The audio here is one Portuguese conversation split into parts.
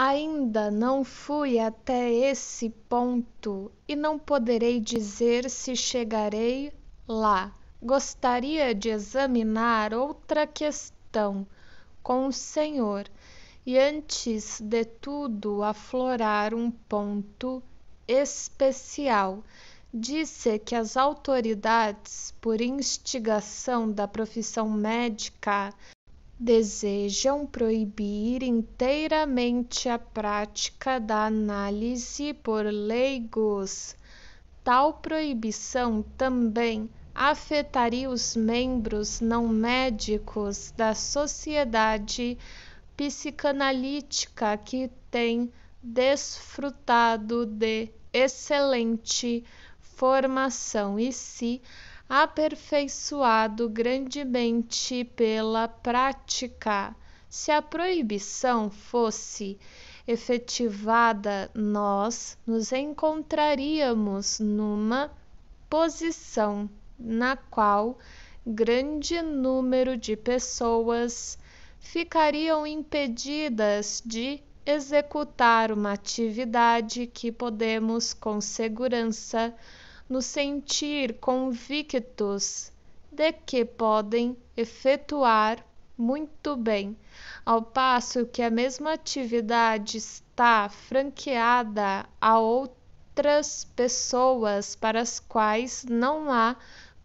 Ainda não fui até esse ponto e não poderei dizer se chegarei lá. Gostaria de examinar outra questão com o Senhor e, antes de tudo, aflorar um ponto especial. Disse que as autoridades, por instigação da profissão médica, desejam proibir inteiramente a prática da análise por leigos. Tal proibição também afetaria os membros não médicos da sociedade psicanalítica que tem desfrutado de excelente formação e se aperfeiçoado grandemente pela prática. Se a proibição fosse efetivada, nós nos encontraríamos numa posição na qual grande número de pessoas ficariam impedidas de executar uma atividade que podemos com segurança nos sentir convictos de que podem efetuar muito bem, ao passo que a mesma atividade está franqueada a outras pessoas para as quais não há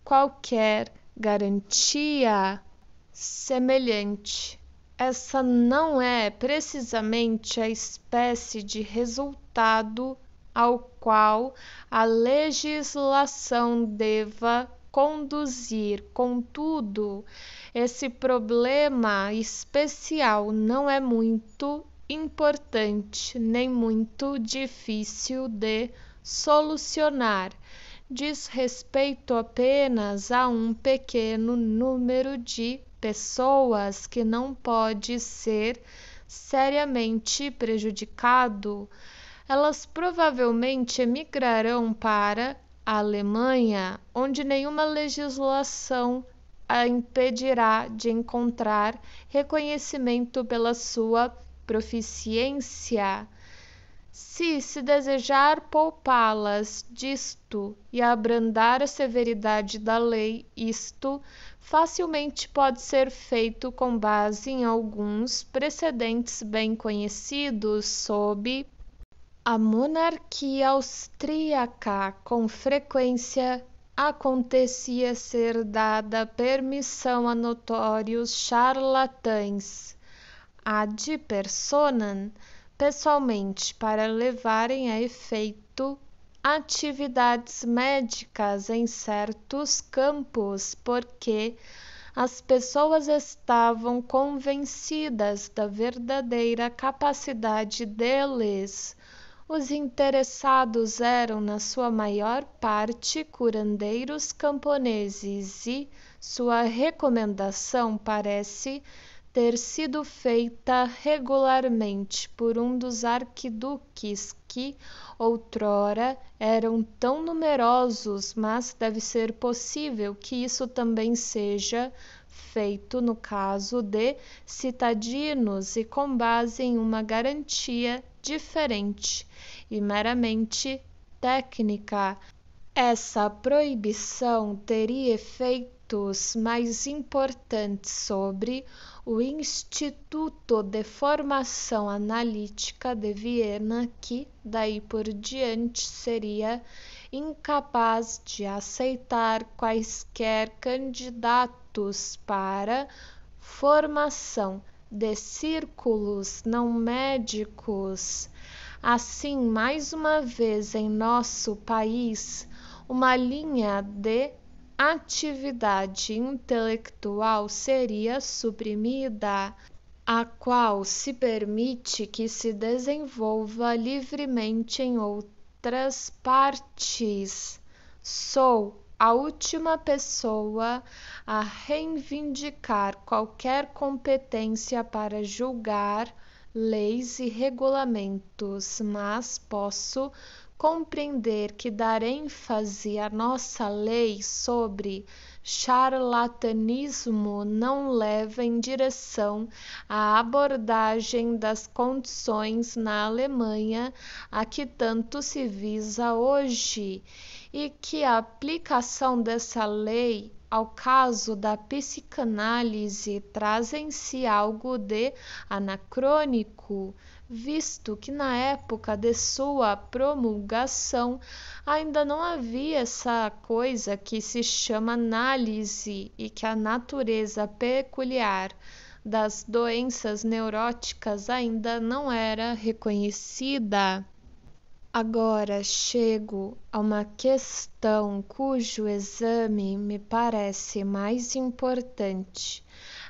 qualquer garantia semelhante. Essa não é precisamente a espécie de resultado ao qual a legislação deva conduzir. Contudo, esse problema especial não é muito importante nem muito difícil de solucionar. Diz respeito apenas a um pequeno número de pessoas que não pode ser seriamente prejudicado elas provavelmente emigrarão para a Alemanha, onde nenhuma legislação a impedirá de encontrar reconhecimento pela sua proficiência. Se se desejar poupá-las disto e abrandar a severidade da lei, isto facilmente pode ser feito com base em alguns precedentes bem conhecidos sob a monarquia austríaca com frequência acontecia ser dada permissão a notórios charlatães, ad personam, pessoalmente, para levarem a efeito atividades médicas em certos campos, porque as pessoas estavam convencidas da verdadeira capacidade deles os interessados eram, na sua maior parte, curandeiros camponeses e sua recomendação parece ter sido feita regularmente por um dos arquiduques que outrora eram tão numerosos, mas deve ser possível que isso também seja feito no caso de citadinos e com base em uma garantia diferente e meramente técnica. Essa proibição teria efeitos mais importantes sobre o Instituto de Formação Analítica de Viena, que daí por diante seria incapaz de aceitar quaisquer candidatos para formação de círculos não médicos. Assim, mais uma vez em nosso país, uma linha de atividade intelectual seria suprimida, a qual se permite que se desenvolva livremente em outras partes. Sou a última pessoa a reivindicar qualquer competência para julgar leis e regulamentos, mas posso compreender que dar ênfase à nossa lei sobre charlatanismo não leva em direção à abordagem das condições na Alemanha a que tanto se visa hoje e que a aplicação dessa lei ao caso da psicanálise traz em si algo de anacrônico, visto que na época de sua promulgação ainda não havia essa coisa que se chama análise e que a natureza peculiar das doenças neuróticas ainda não era reconhecida. Agora chego a uma questão cujo exame me parece mais importante.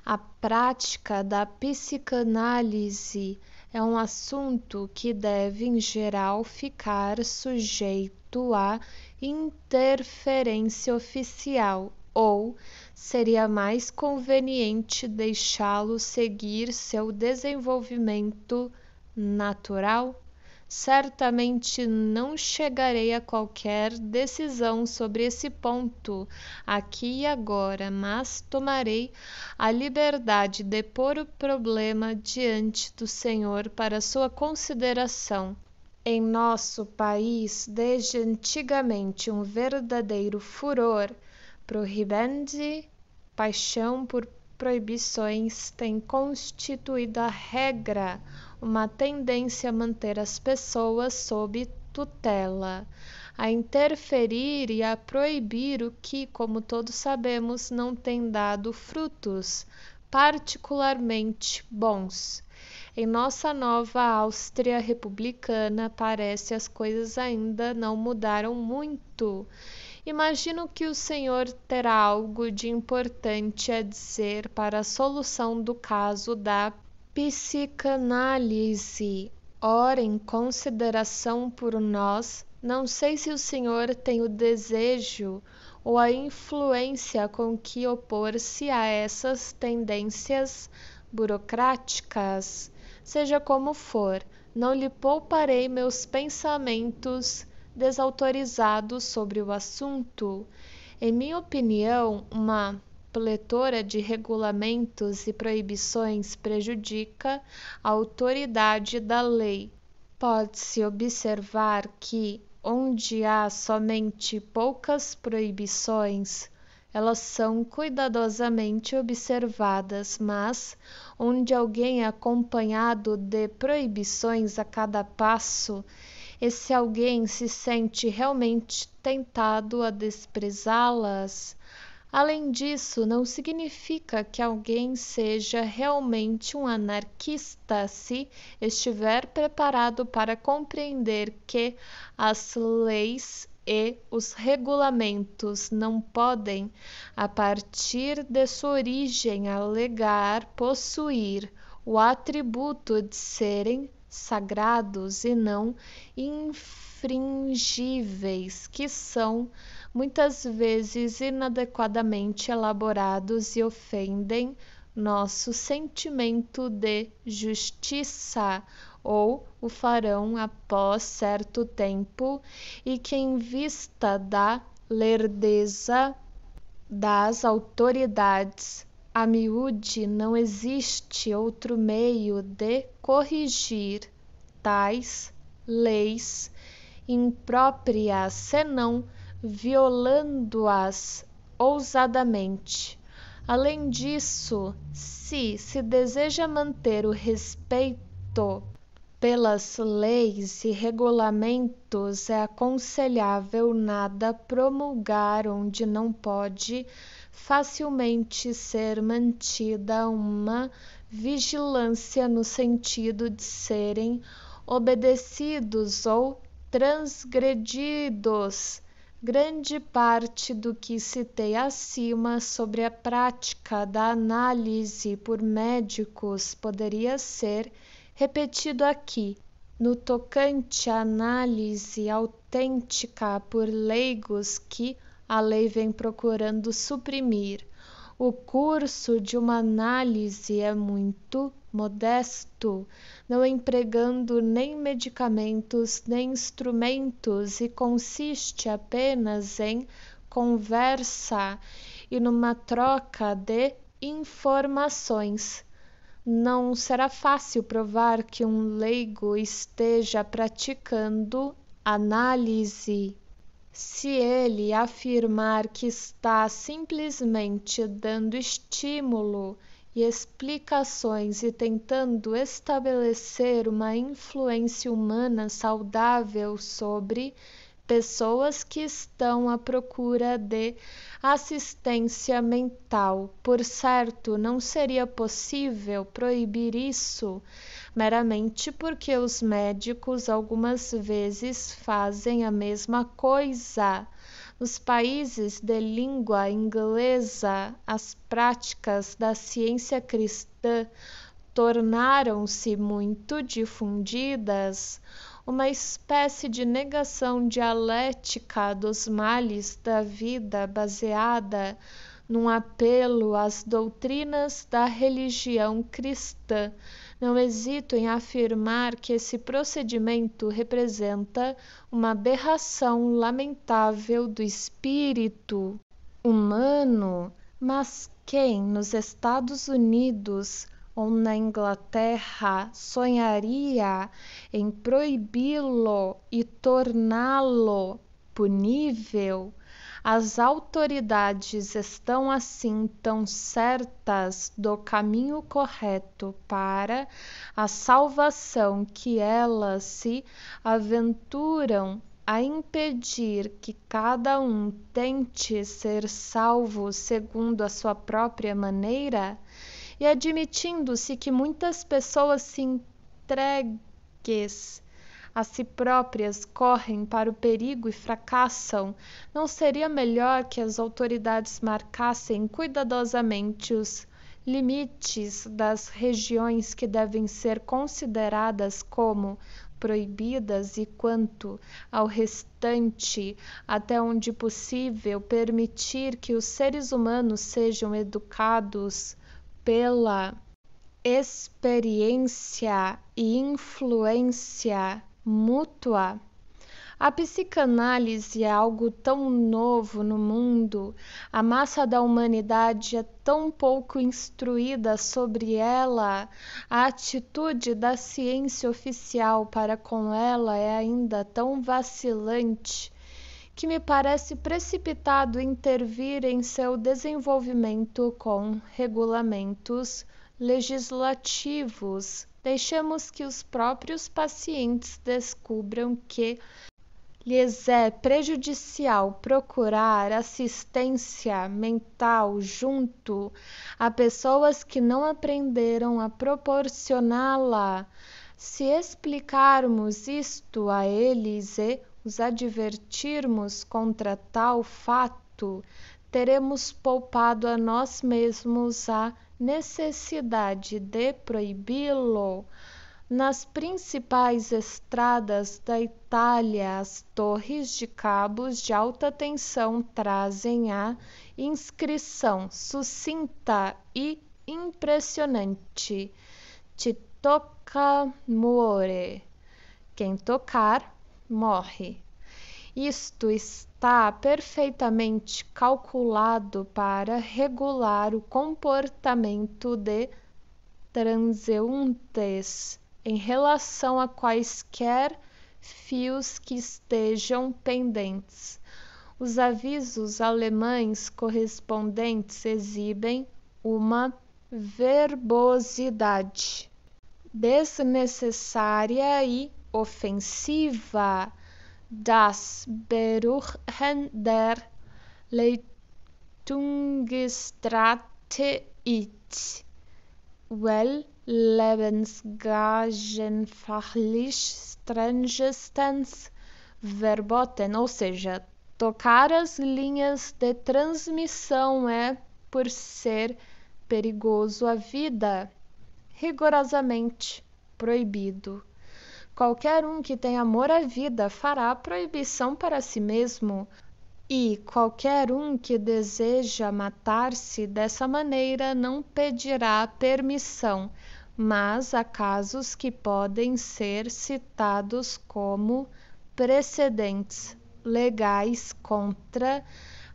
A prática da psicanálise é um assunto que deve, em geral, ficar sujeito a interferência oficial, ou seria mais conveniente deixá-lo seguir seu desenvolvimento natural? certamente não chegarei a qualquer decisão sobre esse ponto aqui e agora, mas tomarei a liberdade de pôr o problema diante do senhor para sua consideração. Em nosso país, desde antigamente, um verdadeiro furor proibende paixão por proibições tem constituído a regra uma tendência a manter as pessoas sob tutela, a interferir e a proibir o que, como todos sabemos, não tem dado frutos particularmente bons. Em nossa nova Áustria republicana, parece as coisas ainda não mudaram muito. Imagino que o senhor terá algo de importante a dizer para a solução do caso da psicanálise, ora em consideração por nós, não sei se o senhor tem o desejo ou a influência com que opor-se a essas tendências burocráticas. Seja como for, não lhe pouparei meus pensamentos desautorizados sobre o assunto. Em minha opinião, uma pletora de regulamentos e proibições prejudica a autoridade da lei. Pode-se observar que, onde há somente poucas proibições, elas são cuidadosamente observadas, mas onde alguém é acompanhado de proibições a cada passo, esse alguém se sente realmente tentado a desprezá-las Além disso, não significa que alguém seja realmente um anarquista se estiver preparado para compreender que as leis e os regulamentos não podem, a partir de sua origem, alegar possuir o atributo de serem sagrados e não infringíveis, que são muitas vezes inadequadamente elaborados e ofendem nosso sentimento de justiça, ou o farão após certo tempo, e que, em vista da lerdeza das autoridades, a miúde não existe outro meio de corrigir tais leis impróprias senão violando-as ousadamente. Além disso, se se deseja manter o respeito pelas leis e regulamentos, é aconselhável nada promulgar onde não pode facilmente ser mantida uma vigilância no sentido de serem obedecidos ou transgredidos Grande parte do que citei acima sobre a prática da análise por médicos poderia ser repetido aqui, no tocante à análise autêntica por leigos que a lei vem procurando suprimir o curso de uma análise é muito modesto, não empregando nem medicamentos nem instrumentos e consiste apenas em conversa e numa troca de informações. Não será fácil provar que um leigo esteja praticando análise se ele afirmar que está simplesmente dando estímulo e explicações e tentando estabelecer uma influência humana saudável sobre pessoas que estão à procura de assistência mental. Por certo, não seria possível proibir isso meramente porque os médicos algumas vezes fazem a mesma coisa. Nos países de língua inglesa, as práticas da ciência cristã tornaram-se muito difundidas uma espécie de negação dialética dos males da vida baseada num apelo às doutrinas da religião cristã não hesito em afirmar que esse procedimento representa uma aberração lamentável do espírito humano, mas quem nos Estados Unidos ou na Inglaterra sonharia em proibi-lo e torná-lo punível? as autoridades estão assim tão certas do caminho correto para a salvação que elas se aventuram a impedir que cada um tente ser salvo segundo a sua própria maneira, e admitindo-se que muitas pessoas se entregues a si próprias correm para o perigo e fracassam, não seria melhor que as autoridades marcassem cuidadosamente os limites das regiões que devem ser consideradas como proibidas e quanto ao restante, até onde possível, permitir que os seres humanos sejam educados pela experiência e influência mútua. A psicanálise é algo tão novo no mundo, a massa da humanidade é tão pouco instruída sobre ela, a atitude da ciência oficial para com ela é ainda tão vacilante que me parece precipitado intervir em seu desenvolvimento com regulamentos legislativos deixamos que os próprios pacientes descubram que lhes é prejudicial procurar assistência mental junto a pessoas que não aprenderam a proporcioná-la. Se explicarmos isto a eles e os advertirmos contra tal fato, teremos poupado a nós mesmos a necessidade de proibi-lo. Nas principais estradas da Itália, as torres de cabos de alta tensão trazem a inscrição sucinta e impressionante: Ti tocca muore. Quem tocar, morre. Isto está perfeitamente calculado para regular o comportamento de transeuntes em relação a quaisquer fios que estejam pendentes. Os avisos alemães correspondentes exibem uma verbosidade desnecessária e ofensiva das Beruhen der Leitungsstrategie will lebensgagenfachlich strengestens verboten, ou seja, tocar as linhas de transmissão é, por ser perigoso à vida, rigorosamente proibido. Qualquer um que tem amor à vida fará proibição para si mesmo, e qualquer um que deseja matar-se dessa maneira não pedirá permissão, mas há casos que podem ser citados como precedentes legais contra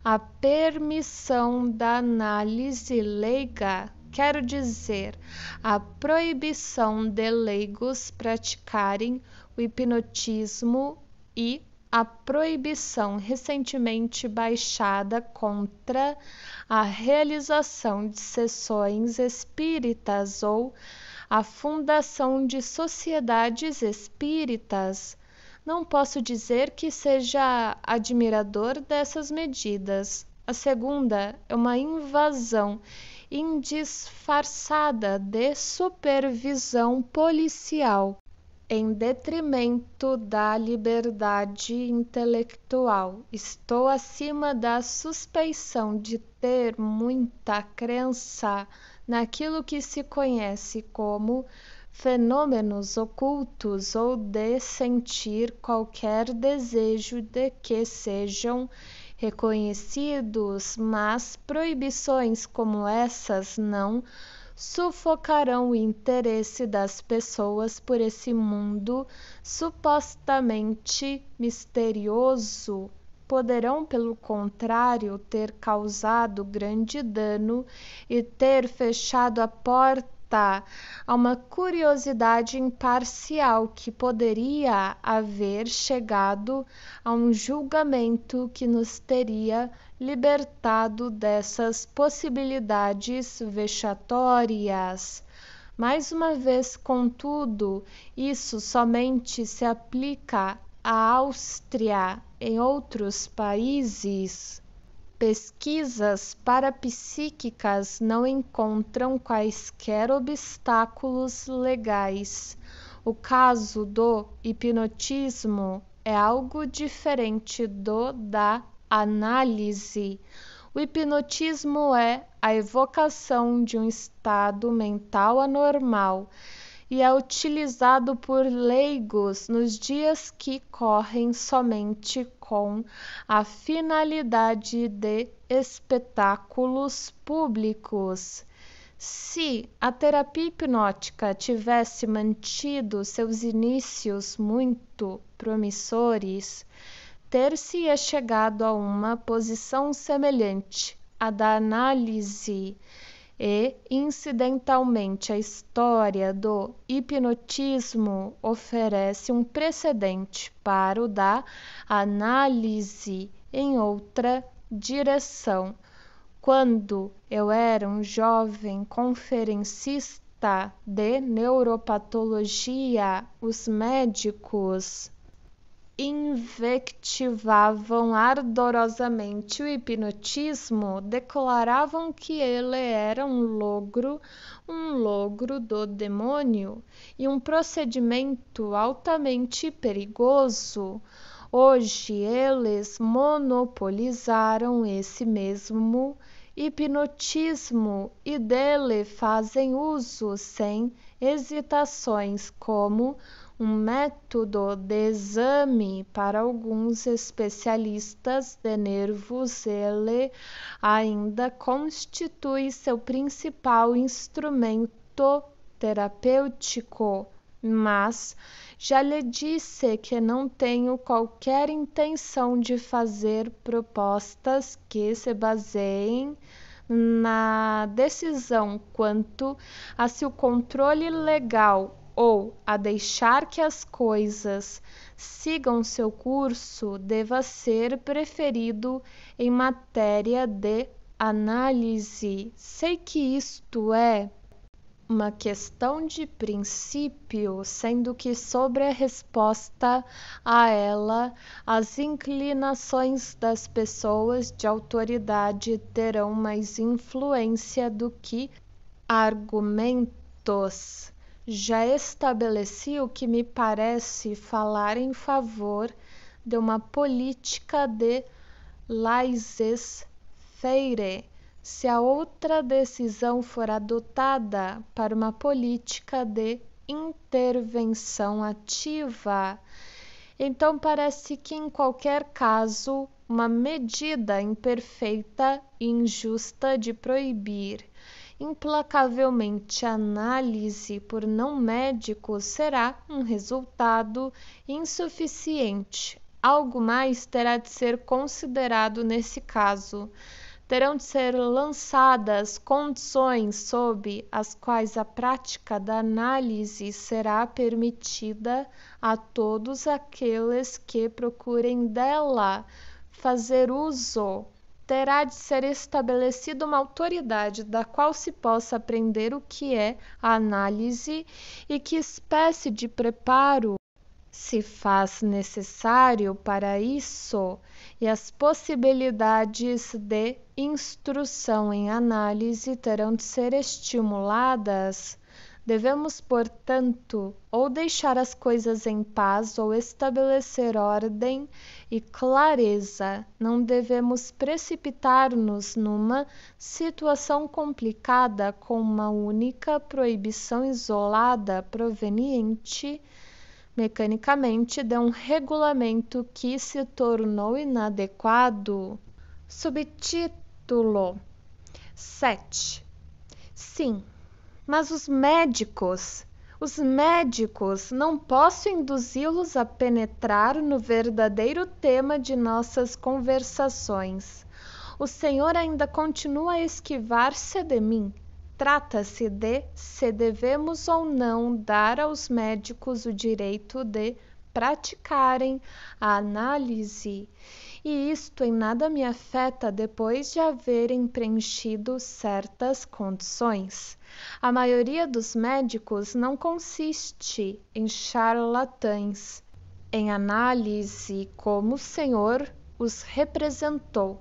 a permissão da análise leiga quero dizer a proibição de leigos praticarem o hipnotismo e a proibição recentemente baixada contra a realização de sessões espíritas ou a fundação de sociedades espíritas. Não posso dizer que seja admirador dessas medidas. A segunda é uma invasão indisfarçada de supervisão policial, em detrimento da liberdade intelectual. Estou acima da suspeição de ter muita crença naquilo que se conhece como fenômenos ocultos ou de sentir qualquer desejo de que sejam reconhecidos, mas proibições como essas não sufocarão o interesse das pessoas por esse mundo supostamente misterioso. Poderão, pelo contrário, ter causado grande dano e ter fechado a porta alertar a uma curiosidade imparcial que poderia haver chegado a um julgamento que nos teria libertado dessas possibilidades vexatórias. Mais uma vez, contudo, isso somente se aplica à Áustria em outros países pesquisas parapsíquicas não encontram quaisquer obstáculos legais. O caso do hipnotismo é algo diferente do da análise. O hipnotismo é a evocação de um estado mental anormal e é utilizado por leigos nos dias que correm somente com a finalidade de espetáculos públicos. Se a terapia hipnótica tivesse mantido seus inícios muito promissores, ter-se-ia chegado a uma posição semelhante à da análise e, incidentalmente, a história do hipnotismo oferece um precedente para o da análise em outra direção. Quando eu era um jovem conferencista de neuropatologia, os médicos invectivavam ardorosamente o hipnotismo declaravam que ele era um logro, um logro do demônio e um procedimento altamente perigoso. Hoje eles monopolizaram esse mesmo hipnotismo e dele fazem uso sem hesitações, como um método de exame para alguns especialistas de nervos, ele ainda constitui seu principal instrumento terapêutico. Mas já lhe disse que não tenho qualquer intenção de fazer propostas que se baseiem na decisão quanto a se o controle legal ou a deixar que as coisas sigam seu curso deva ser preferido em matéria de análise. Sei que isto é uma questão de princípio, sendo que sobre a resposta a ela, as inclinações das pessoas de autoridade terão mais influência do que argumentos já estabeleci o que me parece falar em favor de uma política de laissez-faire, se a outra decisão for adotada para uma política de intervenção ativa. Então, parece que em qualquer caso, uma medida imperfeita e injusta de proibir implacavelmente análise por não médico será um resultado insuficiente. Algo mais terá de ser considerado nesse caso. Terão de ser lançadas condições sob as quais a prática da análise será permitida a todos aqueles que procurem dela fazer uso terá de ser estabelecida uma autoridade da qual se possa aprender o que é a análise e que espécie de preparo se faz necessário para isso e as possibilidades de instrução em análise terão de ser estimuladas Devemos, portanto, ou deixar as coisas em paz ou estabelecer ordem e clareza. Não devemos precipitar-nos numa situação complicada com uma única proibição isolada proveniente mecanicamente de um regulamento que se tornou inadequado. Subtítulo 7. Sim mas os médicos, os médicos, não posso induzi-los a penetrar no verdadeiro tema de nossas conversações. O senhor ainda continua a esquivar-se de mim. Trata-se de se devemos ou não dar aos médicos o direito de praticarem a análise e isto em nada me afeta depois de haverem preenchido certas condições. A maioria dos médicos não consiste em charlatães. Em análise, como o Senhor os representou,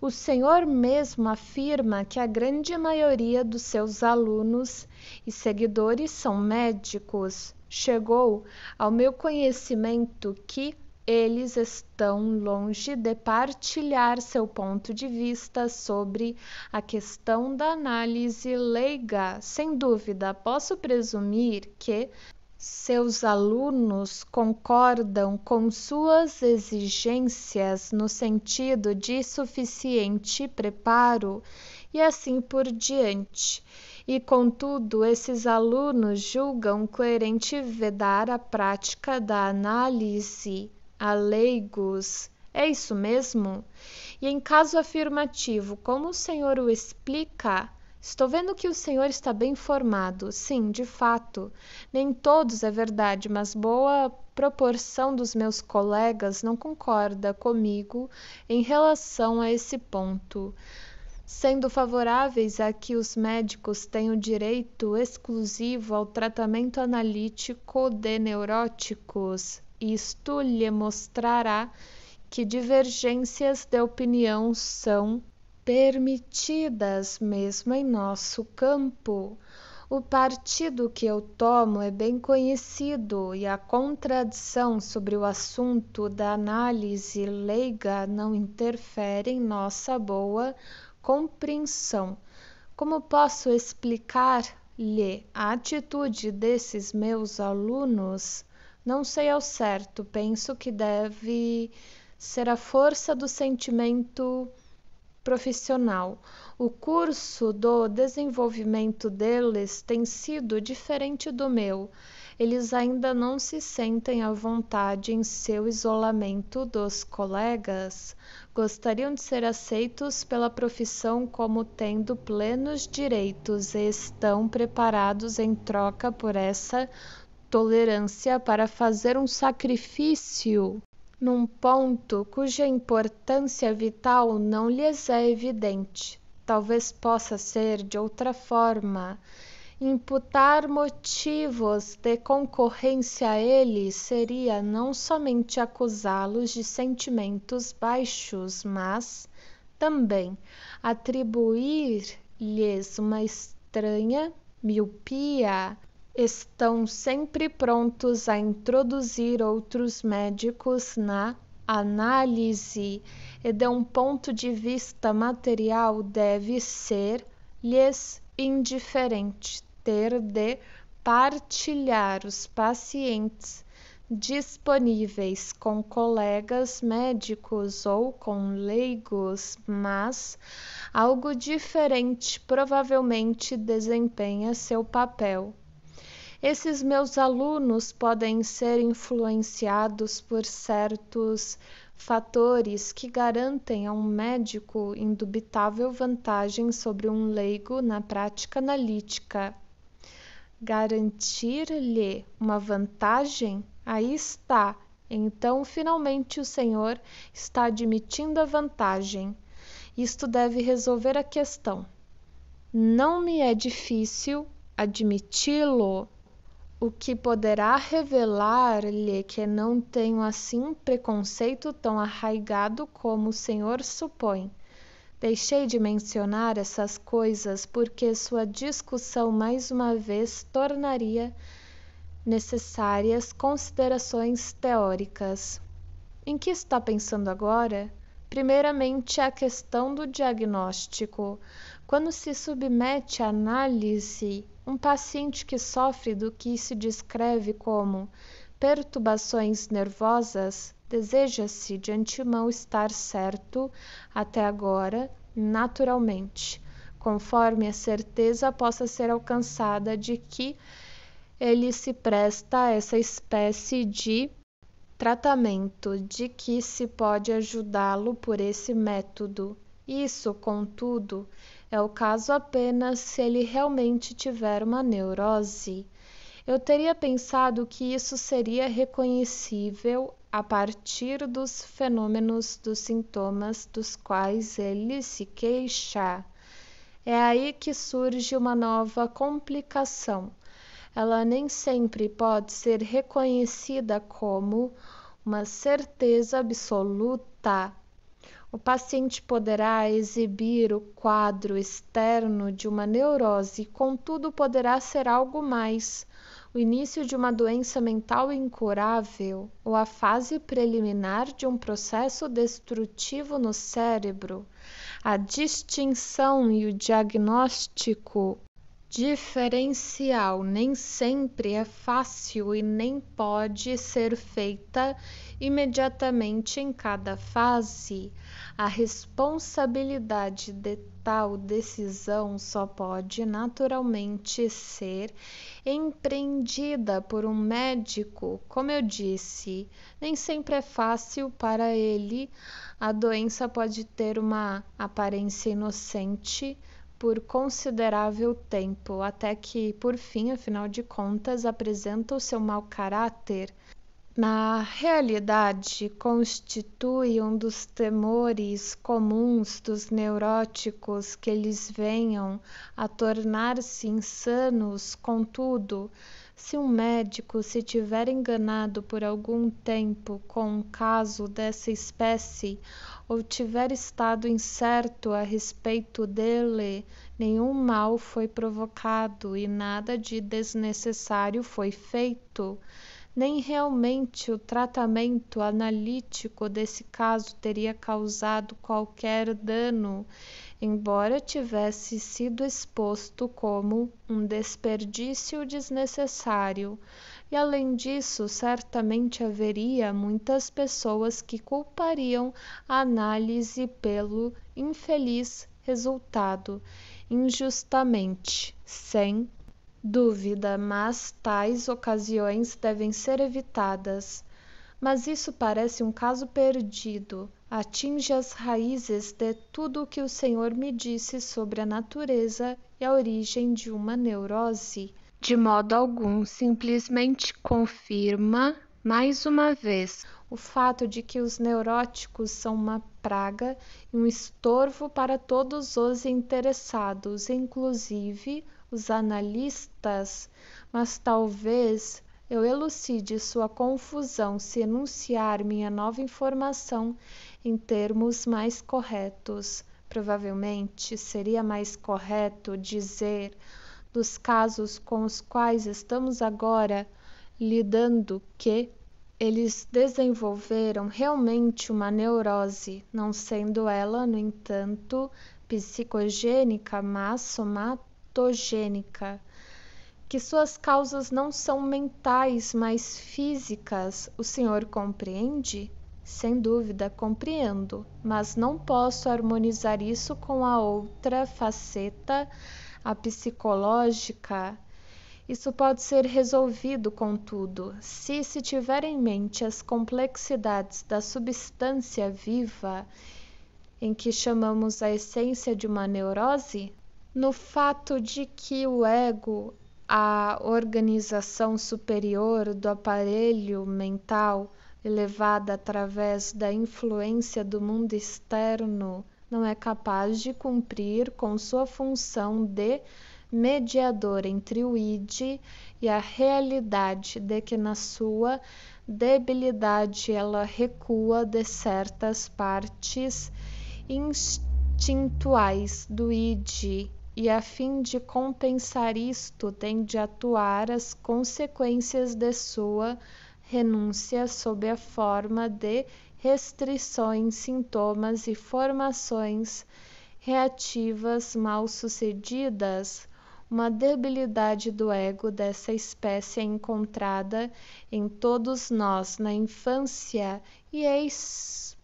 o Senhor mesmo afirma que a grande maioria dos seus alunos e seguidores são médicos. Chegou ao meu conhecimento que eles estão longe de partilhar seu ponto de vista sobre a questão da análise leiga. Sem dúvida, posso presumir que seus alunos concordam com suas exigências no sentido de suficiente preparo e assim por diante. E, contudo, esses alunos julgam coerente vedar a prática da análise a leigos. É isso mesmo? E em caso afirmativo, como o senhor o explica? Estou vendo que o senhor está bem formado. Sim, de fato. Nem todos é verdade, mas boa proporção dos meus colegas não concorda comigo em relação a esse ponto. Sendo favoráveis a que os médicos tenham direito exclusivo ao tratamento analítico de neuróticos, isto lhe mostrará que divergências de opinião são permitidas mesmo em nosso campo. O partido que eu tomo é bem conhecido e a contradição sobre o assunto da análise leiga não interfere em nossa boa compreensão. Como posso explicar-lhe a atitude desses meus alunos? Não sei ao certo, penso que deve ser a força do sentimento profissional. O curso do desenvolvimento deles tem sido diferente do meu. Eles ainda não se sentem à vontade em seu isolamento dos colegas. Gostariam de ser aceitos pela profissão como tendo plenos direitos e estão preparados em troca por essa tolerância para fazer um sacrifício num ponto cuja importância vital não lhes é evidente. Talvez possa ser de outra forma. Imputar motivos de concorrência a ele seria não somente acusá-los de sentimentos baixos, mas também atribuir-lhes uma estranha miopia estão sempre prontos a introduzir outros médicos na análise e, de um ponto de vista material, deve ser-lhes indiferente ter de partilhar os pacientes disponíveis com colegas médicos ou com leigos, mas algo diferente provavelmente desempenha seu papel esses meus alunos podem ser influenciados por certos fatores que garantem a um médico indubitável vantagem sobre um leigo na prática analítica. Garantir-lhe uma vantagem? Aí está. Então, finalmente, o senhor está admitindo a vantagem. Isto deve resolver a questão. Não me é difícil admiti-lo o que poderá revelar-lhe que não tenho assim preconceito tão arraigado como o senhor supõe. Deixei de mencionar essas coisas porque sua discussão mais uma vez tornaria necessárias considerações teóricas. Em que está pensando agora? Primeiramente, a questão do diagnóstico. Quando se submete à análise um paciente que sofre do que se descreve como perturbações nervosas deseja-se de antemão estar certo, até agora, naturalmente, conforme a certeza possa ser alcançada de que ele se presta a essa espécie de tratamento, de que se pode ajudá-lo por esse método. Isso, contudo, é o caso apenas se ele realmente tiver uma neurose. Eu teria pensado que isso seria reconhecível a partir dos fenômenos dos sintomas dos quais ele se queixa. É aí que surge uma nova complicação. Ela nem sempre pode ser reconhecida como uma certeza absoluta o paciente poderá exibir o quadro externo de uma neurose, contudo, poderá ser algo mais. O início de uma doença mental incurável ou a fase preliminar de um processo destrutivo no cérebro, a distinção e o diagnóstico diferencial nem sempre é fácil e nem pode ser feita imediatamente em cada fase. A responsabilidade de tal decisão só pode naturalmente ser empreendida por um médico. Como eu disse, nem sempre é fácil para ele. A doença pode ter uma aparência inocente por considerável tempo, até que, por fim, afinal de contas, apresenta o seu mau caráter. Na realidade, constitui um dos temores comuns dos neuróticos que eles venham a tornar-se insanos, contudo, se um médico se tiver enganado por algum tempo com um caso dessa espécie ou tiver estado incerto a respeito dele, nenhum mal foi provocado e nada de desnecessário foi feito nem realmente o tratamento analítico desse caso teria causado qualquer dano, embora tivesse sido exposto como um desperdício desnecessário, e além disso, certamente haveria muitas pessoas que culpariam a análise pelo infeliz resultado, injustamente, sem dúvida, mas tais ocasiões devem ser evitadas mas isso parece um caso perdido. Atinge as raízes de tudo o que o Senhor me disse sobre a natureza e a origem de uma neurose. De modo algum, simplesmente confirma, mais uma vez, o fato de que os neuróticos são uma praga e um estorvo para todos os interessados, inclusive os analistas, mas talvez eu elucide sua confusão se enunciar minha nova informação em termos mais corretos. Provavelmente seria mais correto dizer dos casos com os quais estamos agora lidando que eles desenvolveram realmente uma neurose, não sendo ela, no entanto, psicogênica, mas somatogênica que suas causas não são mentais, mas físicas, o senhor compreende? Sem dúvida, compreendo, mas não posso harmonizar isso com a outra faceta, a psicológica. Isso pode ser resolvido, contudo, se se tiver em mente as complexidades da substância viva, em que chamamos a essência de uma neurose, no fato de que o ego a organização superior do aparelho mental, elevada através da influência do mundo externo, não é capaz de cumprir com sua função de mediador entre o id e a realidade, de que na sua debilidade ela recua de certas partes instintuais do id e a fim de compensar isto tem de atuar as consequências de sua renúncia sob a forma de restrições, sintomas e formações reativas mal sucedidas. Uma debilidade do ego dessa espécie é encontrada em todos nós na infância e é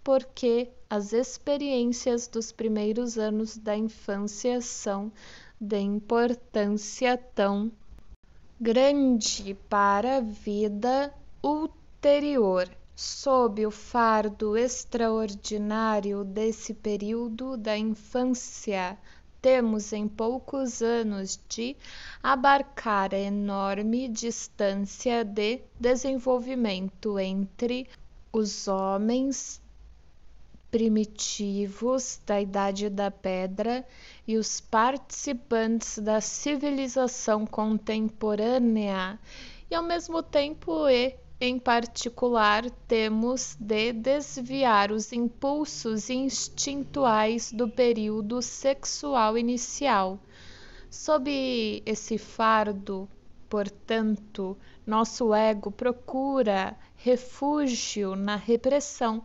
porque as experiências dos primeiros anos da infância são de importância tão grande para a vida ulterior. Sob o fardo extraordinário desse período da infância, temos em poucos anos de abarcar a enorme distância de desenvolvimento entre os homens primitivos da Idade da Pedra e os participantes da civilização contemporânea, e ao mesmo tempo, e, em particular, temos de desviar os impulsos instintuais do período sexual inicial. Sob esse fardo, portanto, nosso ego procura refúgio na repressão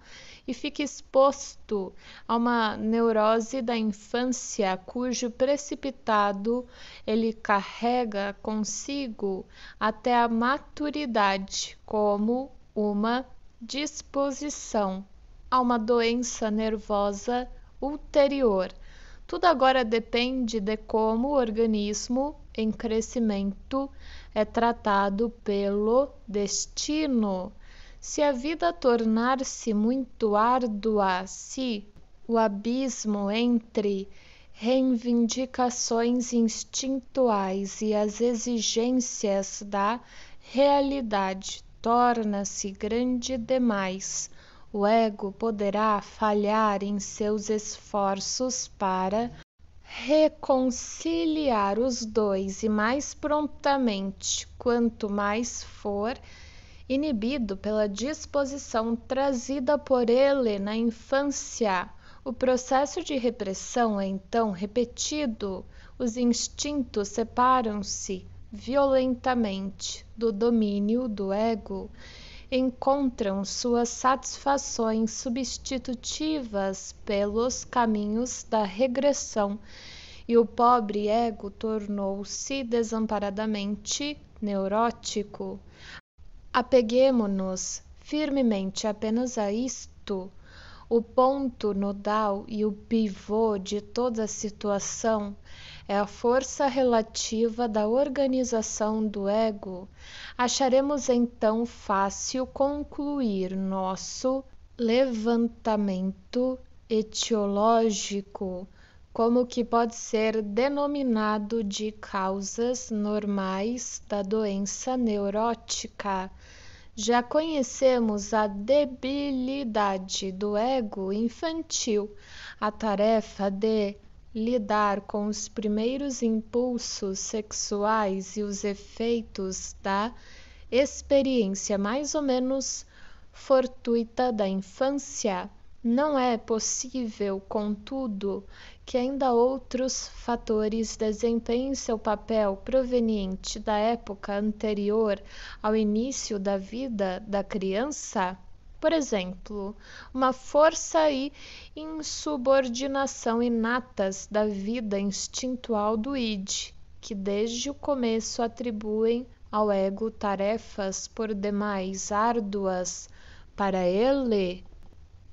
e fica exposto a uma neurose da infância cujo precipitado ele carrega consigo até a maturidade como uma disposição a uma doença nervosa ulterior. Tudo agora depende de como o organismo em crescimento é tratado pelo destino se a vida tornar-se muito árdua, se o abismo entre reivindicações instintuais e as exigências da realidade torna-se grande demais, o ego poderá falhar em seus esforços para reconciliar os dois e mais prontamente quanto mais for inibido pela disposição trazida por ele na infância. O processo de repressão é então repetido. Os instintos separam-se violentamente do domínio do ego. Encontram suas satisfações substitutivas pelos caminhos da regressão, e o pobre ego tornou-se desamparadamente neurótico. Apeguemo-nos firmemente apenas a isto, o ponto nodal e o pivô de toda a situação é a força relativa da organização do ego, acharemos então fácil concluir nosso levantamento etiológico, como que pode ser denominado de causas normais da doença neurótica já conhecemos a debilidade do ego infantil, a tarefa de lidar com os primeiros impulsos sexuais e os efeitos da experiência mais ou menos fortuita da infância não é possível, contudo, que ainda outros fatores desempenhem seu papel proveniente da época anterior ao início da vida da criança. Por exemplo, uma força e insubordinação inatas da vida instintual do id, que desde o começo atribuem ao ego tarefas por demais árduas para ele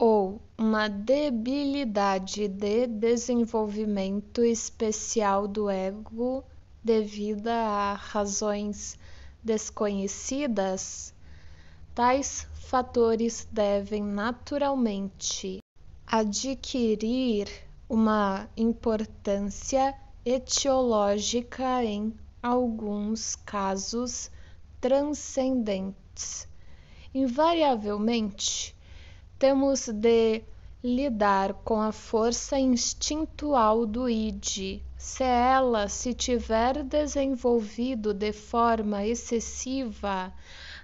ou uma debilidade de desenvolvimento especial do ego devida a razões desconhecidas, tais fatores devem naturalmente adquirir uma importância etiológica em alguns casos transcendentes. Invariavelmente, temos de lidar com a força instintual do id, se ela se tiver desenvolvido de forma excessiva,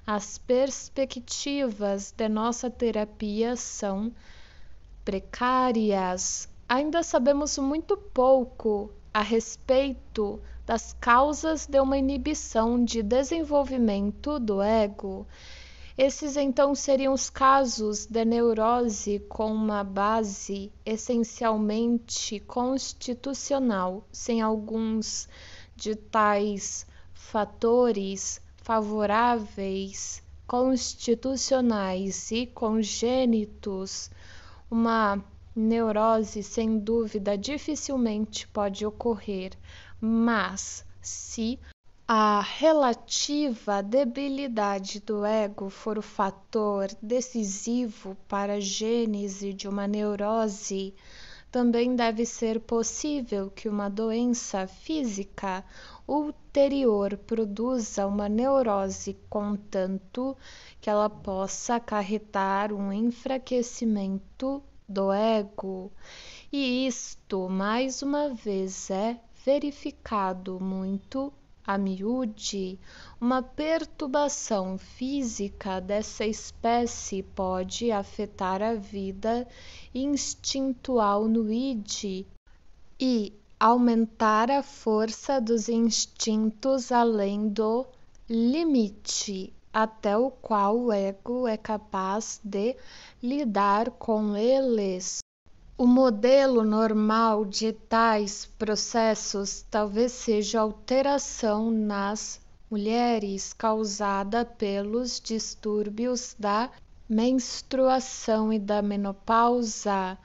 as perspectivas de nossa terapia são precárias. Ainda sabemos muito pouco a respeito das causas de uma inibição de desenvolvimento do ego esses então seriam os casos da neurose com uma base essencialmente constitucional, sem alguns de tais fatores favoráveis, constitucionais e congênitos. Uma neurose, sem dúvida, dificilmente pode ocorrer, mas se a relativa debilidade do ego for o fator decisivo para a gênese de uma neurose, também deve ser possível que uma doença física ulterior produza uma neurose, contanto que ela possa acarretar um enfraquecimento do ego. E isto, mais uma vez, é verificado muito a miúde, uma perturbação física dessa espécie pode afetar a vida instintual no id e aumentar a força dos instintos além do limite até o qual o ego é capaz de lidar com eles o modelo normal de tais processos talvez seja alteração nas mulheres causada pelos distúrbios da menstruação e da menopausa,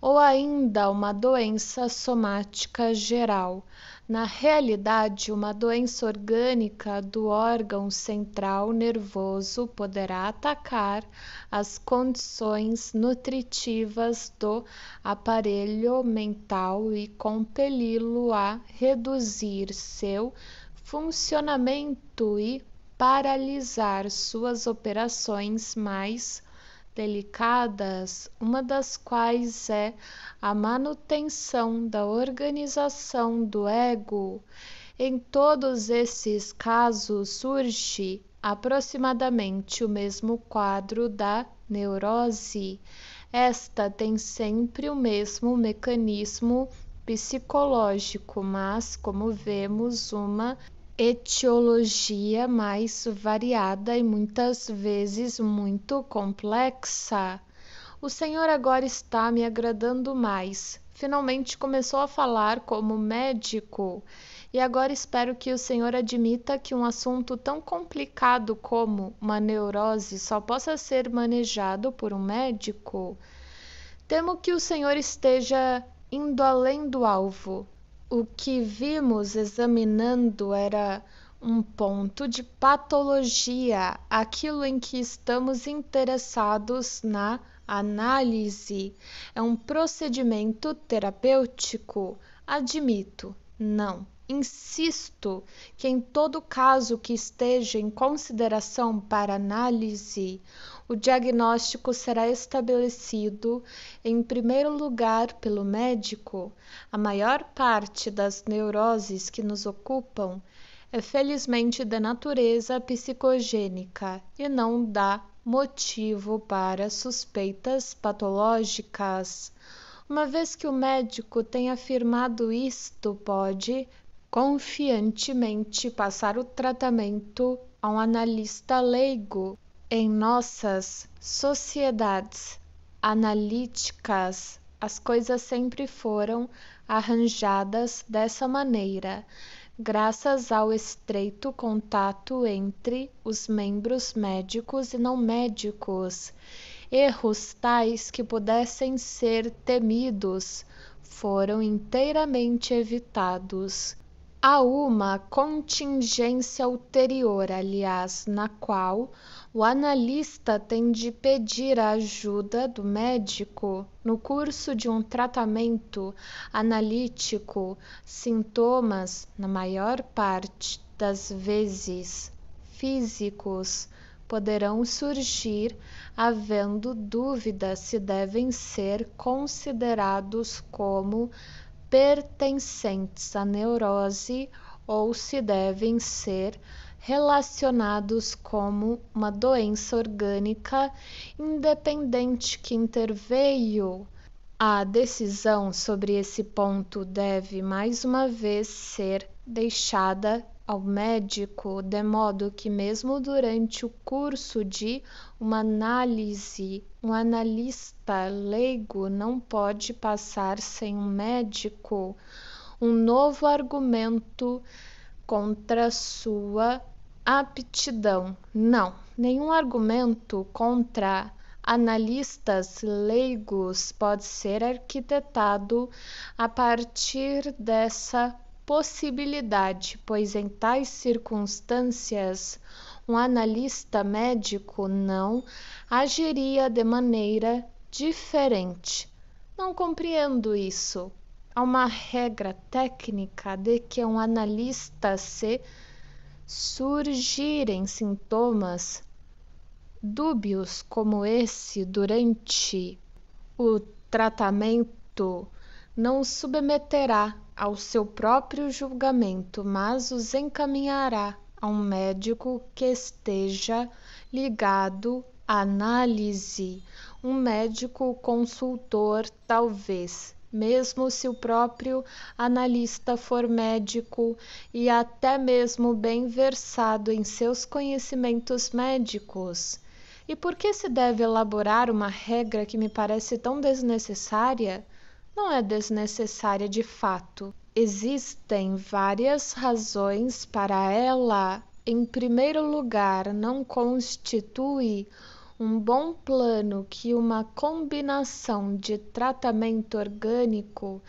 ou ainda uma doença somática geral na realidade, uma doença orgânica do órgão central nervoso poderá atacar as condições nutritivas do aparelho mental e compeli-lo a reduzir seu funcionamento e paralisar suas operações mais delicadas, uma das quais é a manutenção da organização do ego, em todos esses casos surge aproximadamente o mesmo quadro da neurose. Esta tem sempre o mesmo mecanismo psicológico, mas, como vemos, uma etiologia mais variada e muitas vezes muito complexa. O Senhor agora está me agradando mais. Finalmente começou a falar como médico. E agora espero que o Senhor admita que um assunto tão complicado como uma neurose só possa ser manejado por um médico. Temo que o Senhor esteja indo além do alvo o que vimos examinando era um ponto de patologia, aquilo em que estamos interessados na análise. É um procedimento terapêutico? Admito, não. Insisto que, em todo caso que esteja em consideração para análise, o diagnóstico será estabelecido, em primeiro lugar, pelo médico. A maior parte das neuroses que nos ocupam é felizmente de natureza psicogênica e não dá motivo para suspeitas patológicas. Uma vez que o médico tem afirmado isto, pode confiantemente passar o tratamento a um analista leigo em nossas sociedades analíticas, as coisas sempre foram arranjadas dessa maneira, graças ao estreito contato entre os membros médicos e não médicos. Erros tais que pudessem ser temidos foram inteiramente evitados. Há uma contingência ulterior, aliás, na qual o analista tem de pedir a ajuda do médico no curso de um tratamento analítico, sintomas, na maior parte das vezes físicos, poderão surgir, havendo dúvida se devem ser considerados como pertencentes à neurose ou se devem ser relacionados como uma doença orgânica independente que interveio. A decisão sobre esse ponto deve mais uma vez ser deixada ao médico, de modo que, mesmo durante o curso de uma análise, um analista leigo não pode passar sem um médico um novo argumento contra sua aptidão. Não, nenhum argumento contra analistas leigos pode ser arquitetado a partir dessa possibilidade, pois em tais circunstâncias um analista médico não agiria de maneira diferente. Não compreendo isso. Há uma regra técnica de que um analista se surgirem sintomas dúbios como esse durante o tratamento, não os submeterá ao seu próprio julgamento, mas os encaminhará a um médico que esteja ligado à análise, um médico consultor, talvez mesmo se o próprio analista for médico e até mesmo bem versado em seus conhecimentos médicos. E por que se deve elaborar uma regra que me parece tão desnecessária? Não é desnecessária de fato. Existem várias razões para ela. Em primeiro lugar, não constitui um bom plano que uma combinação de tratamento orgânico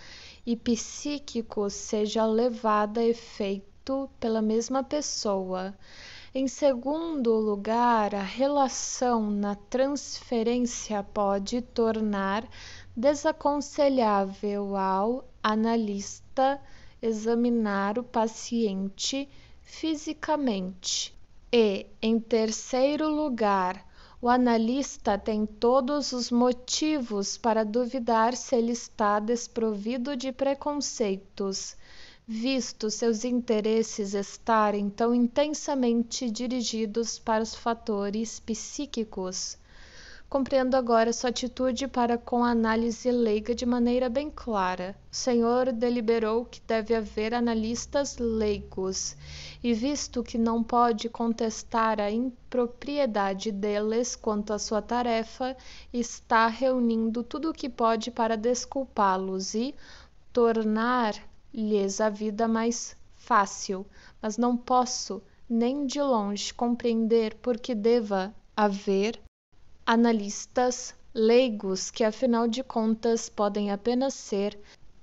e psíquico seja levada a efeito pela mesma pessoa. Em segundo lugar, a relação na transferência pode tornar desaconselhável ao analista examinar o paciente fisicamente. E, em terceiro lugar, o analista tem todos os motivos para duvidar se ele está desprovido de preconceitos, visto seus interesses estarem tão intensamente dirigidos para os fatores psíquicos Compreendo agora sua atitude para com a análise leiga de maneira bem clara. O Senhor deliberou que deve haver analistas leigos, e visto que não pode contestar a impropriedade deles quanto à sua tarefa, está reunindo tudo o que pode para desculpá-los e tornar-lhes a vida mais fácil, mas não posso nem de longe compreender por que deva haver analistas leigos que afinal de contas podem apenas ser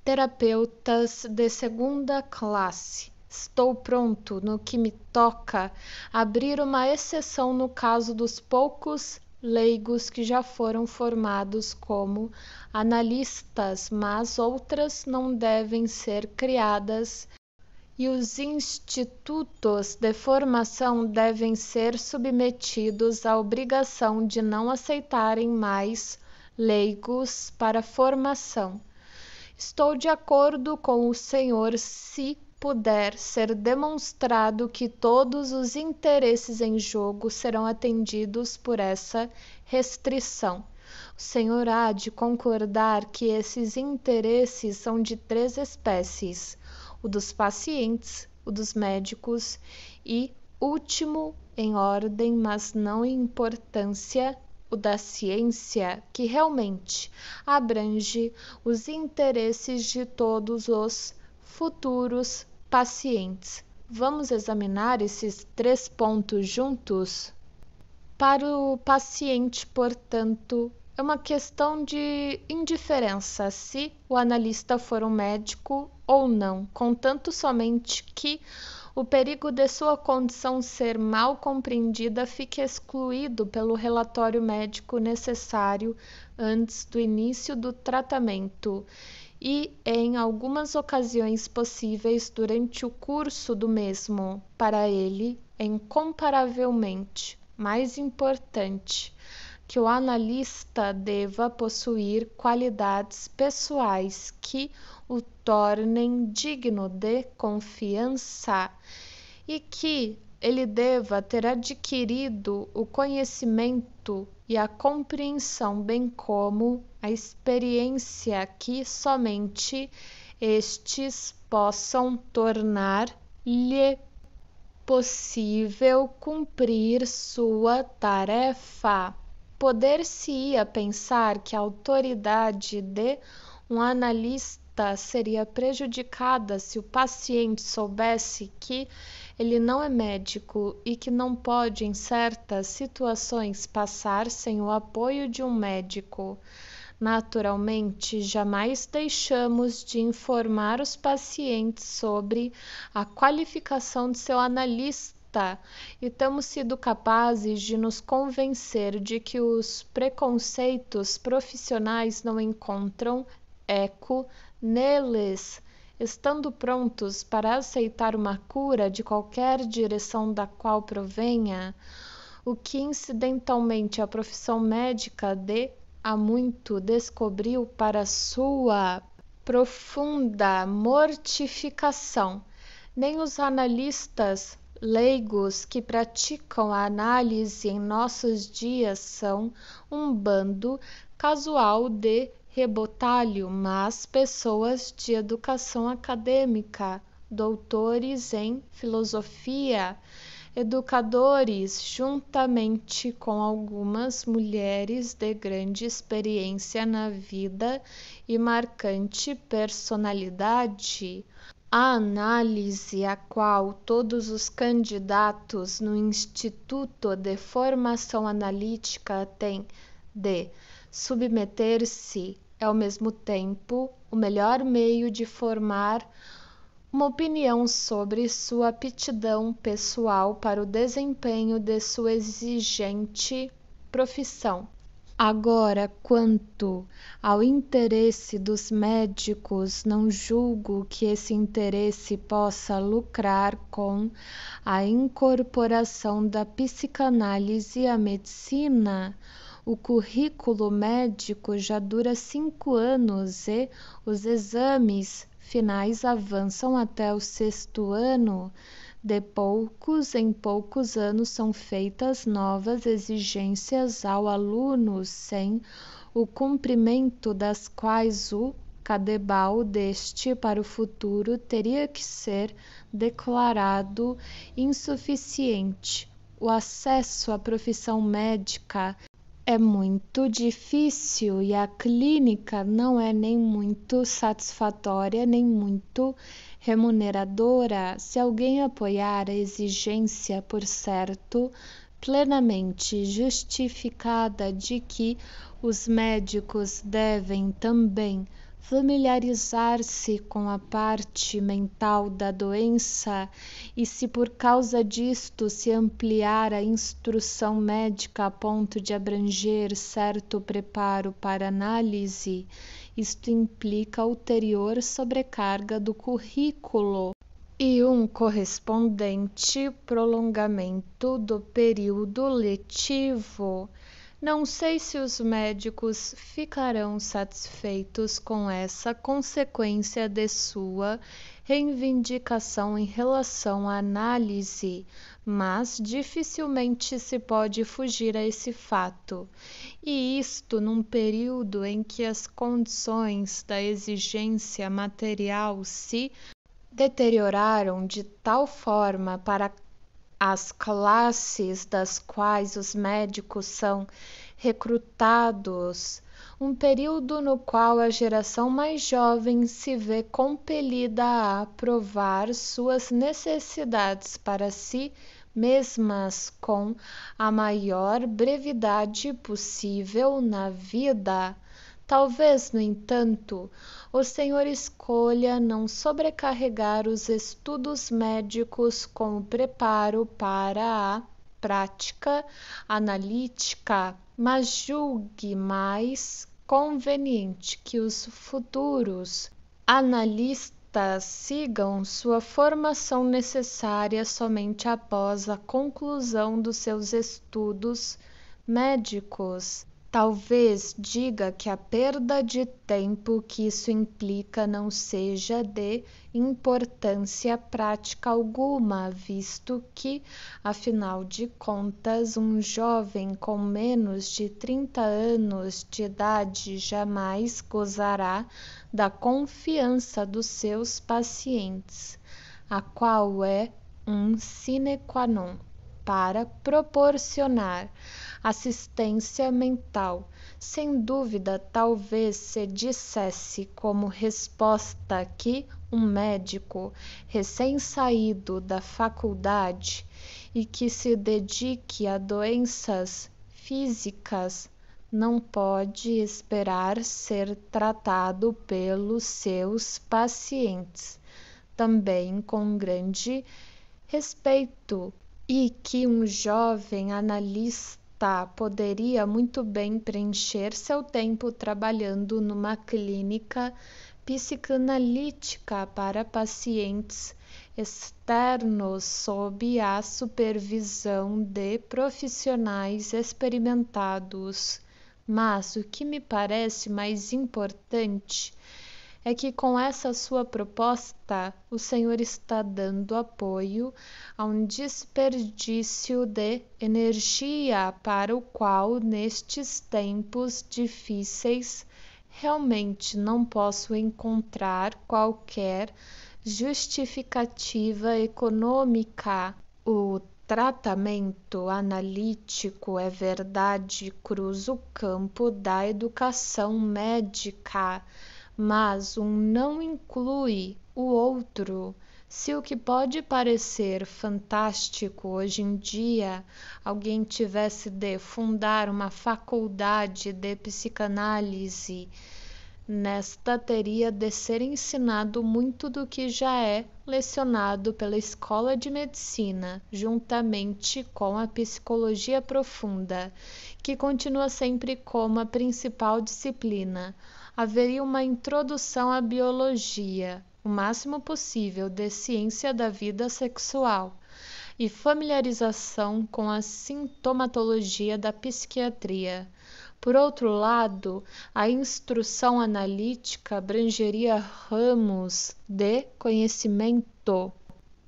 terapeutas de segunda classe. Estou pronto, no que me toca, abrir uma exceção no caso dos poucos leigos que já foram formados como analistas, mas outras não devem ser criadas e os institutos de formação devem ser submetidos à obrigação de não aceitarem mais leigos para formação. Estou de acordo com o senhor se puder ser demonstrado que todos os interesses em jogo serão atendidos por essa restrição. O senhor há de concordar que esses interesses são de três espécies o dos pacientes, o dos médicos e, último em ordem, mas não em importância, o da ciência, que realmente abrange os interesses de todos os futuros pacientes. Vamos examinar esses três pontos juntos? Para o paciente, portanto, é uma questão de indiferença se o analista for um médico ou não, contanto somente que o perigo de sua condição ser mal compreendida fique excluído pelo relatório médico necessário antes do início do tratamento e, em algumas ocasiões possíveis, durante o curso do mesmo, para ele, é incomparavelmente mais importante que o analista deva possuir qualidades pessoais que o tornem digno de confiança e que ele deva ter adquirido o conhecimento e a compreensão, bem como a experiência que somente estes possam tornar-lhe possível cumprir sua tarefa. Poder-se-ia pensar que a autoridade de um analista seria prejudicada se o paciente soubesse que ele não é médico e que não pode, em certas situações, passar sem o apoio de um médico. Naturalmente, jamais deixamos de informar os pacientes sobre a qualificação de seu analista está e temos sido capazes de nos convencer de que os preconceitos profissionais não encontram eco neles, estando prontos para aceitar uma cura de qualquer direção da qual provenha, o que incidentalmente a profissão médica de há muito descobriu para sua profunda mortificação. Nem os analistas leigos que praticam a análise em nossos dias são um bando casual de rebotalho, mas pessoas de educação acadêmica, doutores em filosofia, educadores, juntamente com algumas mulheres de grande experiência na vida e marcante personalidade a análise a qual todos os candidatos no Instituto de Formação Analítica têm de submeter-se é, ao mesmo tempo, o melhor meio de formar uma opinião sobre sua aptidão pessoal para o desempenho de sua exigente profissão. Agora, quanto ao interesse dos médicos, não julgo que esse interesse possa lucrar com a incorporação da psicanálise à medicina. O currículo médico já dura cinco anos e os exames finais avançam até o sexto ano de poucos em poucos anos são feitas novas exigências ao aluno, sem o cumprimento das quais o cadebal deste para o futuro teria que ser declarado insuficiente. O acesso à profissão médica é muito difícil e a clínica não é nem muito satisfatória, nem muito remuneradora se alguém apoiar a exigência, por certo, plenamente justificada de que os médicos devem também familiarizar-se com a parte mental da doença e se por causa disto se ampliar a instrução médica a ponto de abranger certo preparo para análise isto implica ulterior sobrecarga do currículo e um correspondente prolongamento do período letivo. Não sei se os médicos ficarão satisfeitos com essa consequência de sua reivindicação em relação à análise mas dificilmente se pode fugir a esse fato, e isto num período em que as condições da exigência material se deterioraram de tal forma para as classes das quais os médicos são recrutados um período no qual a geração mais jovem se vê compelida a provar suas necessidades para si mesmas com a maior brevidade possível na vida. Talvez, no entanto, o Senhor escolha não sobrecarregar os estudos médicos com o preparo para a prática analítica, mas julgue mais conveniente que os futuros analistas sigam sua formação necessária somente após a conclusão dos seus estudos médicos Talvez diga que a perda de tempo que isso implica não seja de importância prática alguma, visto que, afinal de contas, um jovem com menos de 30 anos de idade jamais gozará da confiança dos seus pacientes, a qual é um sine qua non para proporcionar assistência mental. Sem dúvida, talvez se dissesse como resposta que um médico recém-saído da faculdade e que se dedique a doenças físicas não pode esperar ser tratado pelos seus pacientes, também com grande respeito, e que um jovem analista está poderia muito bem preencher seu tempo trabalhando numa clínica psicanalítica para pacientes externos sob a supervisão de profissionais experimentados. Mas o que me parece mais importante é que com essa sua proposta o senhor está dando apoio a um desperdício de energia para o qual, nestes tempos difíceis, realmente não posso encontrar qualquer justificativa econômica. O tratamento analítico é verdade, cruza o campo da educação médica mas um não inclui o outro. Se o que pode parecer fantástico hoje em dia alguém tivesse de fundar uma faculdade de psicanálise, nesta teria de ser ensinado muito do que já é lecionado pela escola de medicina, juntamente com a psicologia profunda, que continua sempre como a principal disciplina haveria uma introdução à biologia, o máximo possível, de ciência da vida sexual e familiarização com a sintomatologia da psiquiatria. Por outro lado, a instrução analítica abrangeria ramos de conhecimento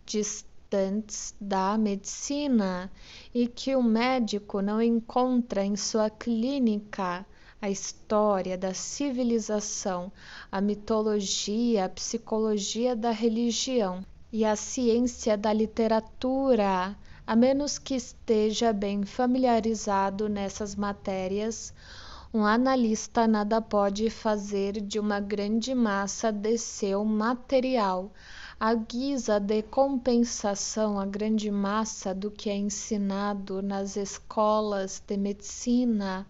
distantes da medicina e que o médico não encontra em sua clínica a história da civilização, a mitologia, a psicologia da religião e a ciência da literatura, a menos que esteja bem familiarizado nessas matérias, um analista nada pode fazer de uma grande massa de seu material. A guisa de compensação à grande massa do que é ensinado nas escolas de medicina,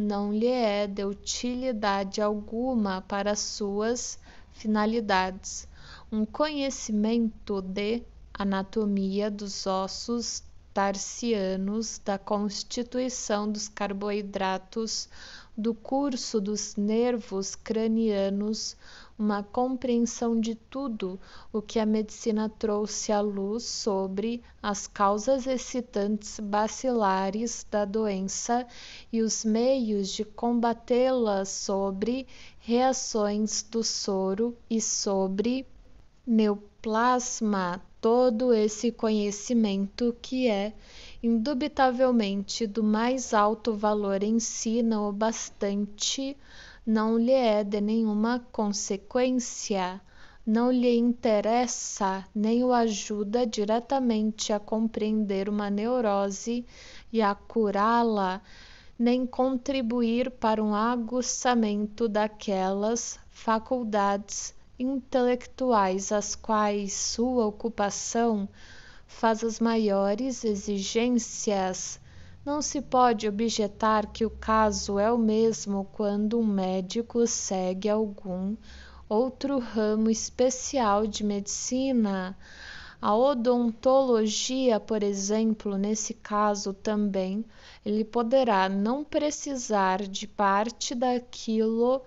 não lhe é de utilidade alguma para suas finalidades. Um conhecimento de anatomia dos ossos tarsianos, da constituição dos carboidratos, do curso dos nervos cranianos, uma compreensão de tudo o que a medicina trouxe à luz sobre as causas excitantes bacilares da doença e os meios de combatê-la sobre reações do soro e sobre neoplasma, todo esse conhecimento que é indubitavelmente do mais alto valor ensina o bastante não lhe é de nenhuma consequência, não lhe interessa nem o ajuda diretamente a compreender uma neurose e a curá-la, nem contribuir para um aguçamento daquelas faculdades intelectuais às quais sua ocupação faz as maiores exigências não se pode objetar que o caso é o mesmo quando um médico segue algum outro ramo especial de medicina. A odontologia, por exemplo, nesse caso também, ele poderá não precisar de parte daquilo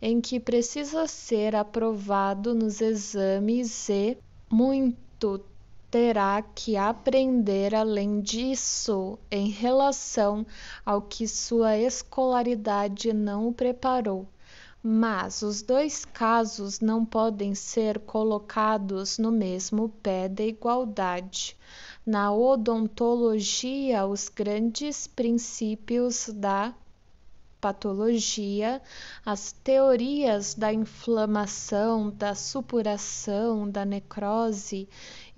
em que precisa ser aprovado nos exames e muito terá que aprender além disso em relação ao que sua escolaridade não preparou. Mas os dois casos não podem ser colocados no mesmo pé de igualdade. Na odontologia, os grandes princípios da patologia, as teorias da inflamação, da supuração, da necrose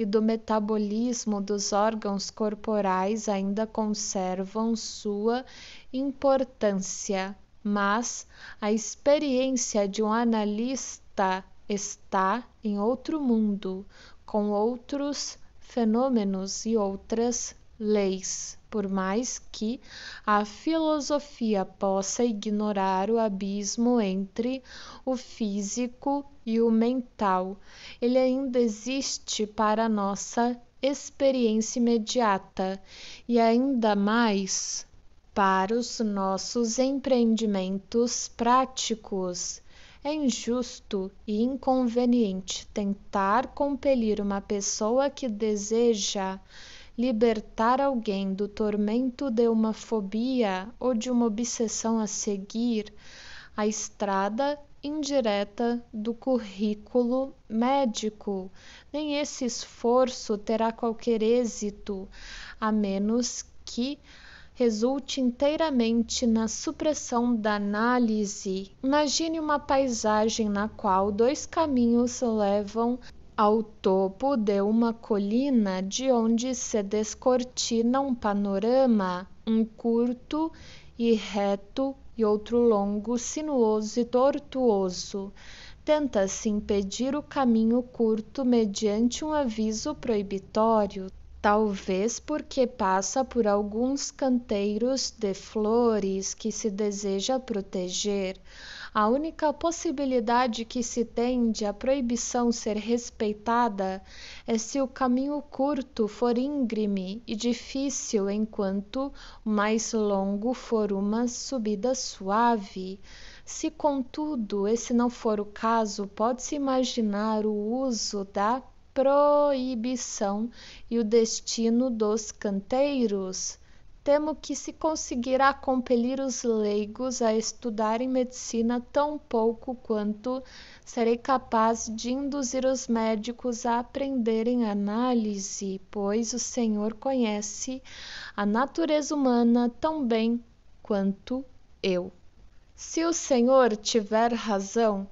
e do metabolismo dos órgãos corporais ainda conservam sua importância, mas a experiência de um analista está em outro mundo, com outros fenômenos e outras leis, por mais que a filosofia possa ignorar o abismo entre o físico e o mental, ele ainda existe para nossa experiência imediata e ainda mais para os nossos empreendimentos práticos. É injusto e inconveniente tentar compelir uma pessoa que deseja libertar alguém do tormento de uma fobia ou de uma obsessão a seguir a estrada indireta do currículo médico. Nem esse esforço terá qualquer êxito, a menos que resulte inteiramente na supressão da análise. Imagine uma paisagem na qual dois caminhos levam ao topo de uma colina de onde se descortina um panorama, um curto e reto e outro longo, sinuoso e tortuoso. Tenta-se impedir o caminho curto mediante um aviso proibitório, talvez porque passa por alguns canteiros de flores que se deseja proteger a única possibilidade que se tem de a proibição ser respeitada é se o caminho curto for íngreme e difícil, enquanto o mais longo for uma subida suave. Se, contudo, esse não for o caso, pode-se imaginar o uso da proibição e o destino dos canteiros temo que se conseguirá compelir os leigos a estudarem medicina tão pouco quanto serei capaz de induzir os médicos a aprenderem análise, pois o Senhor conhece a natureza humana tão bem quanto eu. Se o Senhor tiver razão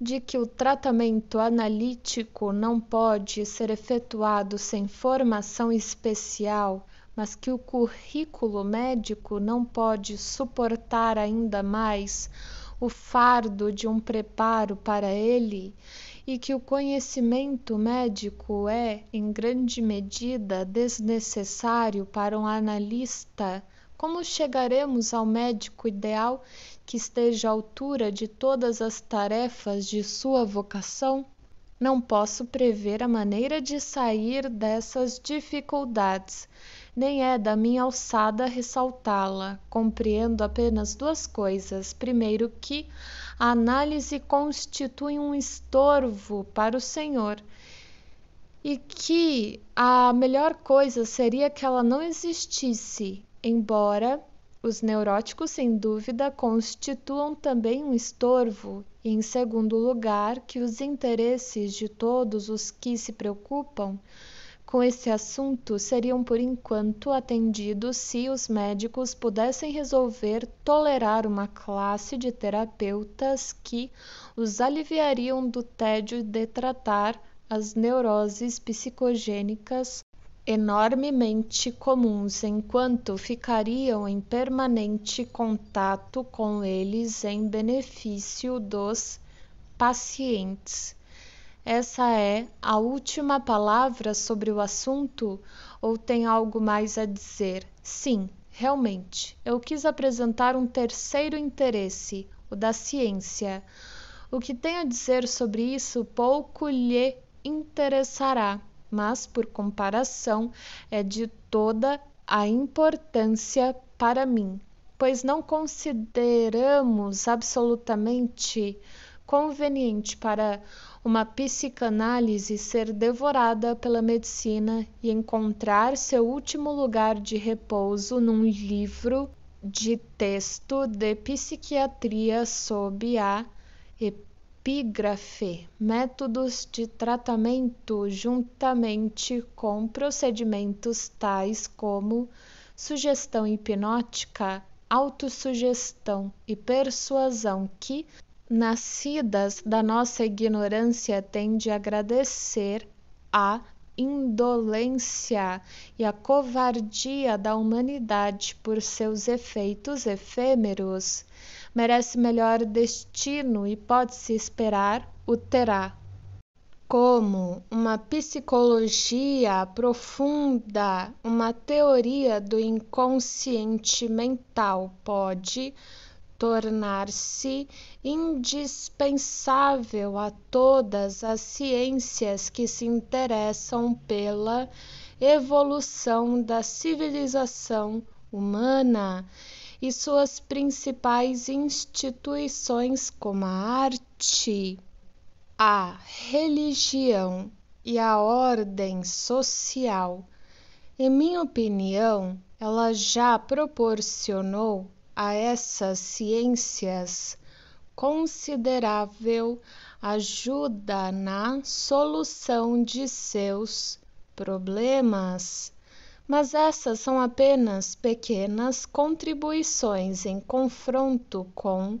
de que o tratamento analítico não pode ser efetuado sem formação especial, mas que o currículo médico não pode suportar ainda mais o fardo de um preparo para ele e que o conhecimento médico é, em grande medida, desnecessário para um analista. Como chegaremos ao médico ideal que esteja à altura de todas as tarefas de sua vocação? Não posso prever a maneira de sair dessas dificuldades nem é da minha alçada ressaltá-la. Compreendo apenas duas coisas. Primeiro, que a análise constitui um estorvo para o Senhor e que a melhor coisa seria que ela não existisse, embora os neuróticos, sem dúvida, constituam também um estorvo, e, em segundo lugar, que os interesses de todos os que se preocupam com esse assunto seriam por enquanto atendidos se os médicos pudessem resolver tolerar uma classe de terapeutas que os aliviariam do tédio de tratar as neuroses psicogênicas enormemente comuns, enquanto ficariam em permanente contato com eles em benefício dos pacientes. Essa é a última palavra sobre o assunto ou tem algo mais a dizer? Sim, realmente. Eu quis apresentar um terceiro interesse, o da ciência. O que tem a dizer sobre isso pouco lhe interessará, mas, por comparação, é de toda a importância para mim, pois não consideramos absolutamente conveniente para uma psicanálise ser devorada pela medicina e encontrar seu último lugar de repouso num livro de texto de psiquiatria sob a epígrafe Métodos de tratamento, juntamente com procedimentos tais como sugestão hipnótica, autossugestão e persuasão, que nascidas da nossa ignorância, tem de agradecer a indolência e a covardia da humanidade por seus efeitos efêmeros. Merece melhor destino e pode-se esperar o terá. Como uma psicologia profunda, uma teoria do inconsciente mental pode tornar-se indispensável a todas as ciências que se interessam pela evolução da civilização humana e suas principais instituições, como a arte, a religião e a ordem social. Em minha opinião, ela já proporcionou a essas ciências considerável ajuda na solução de seus problemas, mas essas são apenas pequenas contribuições em confronto com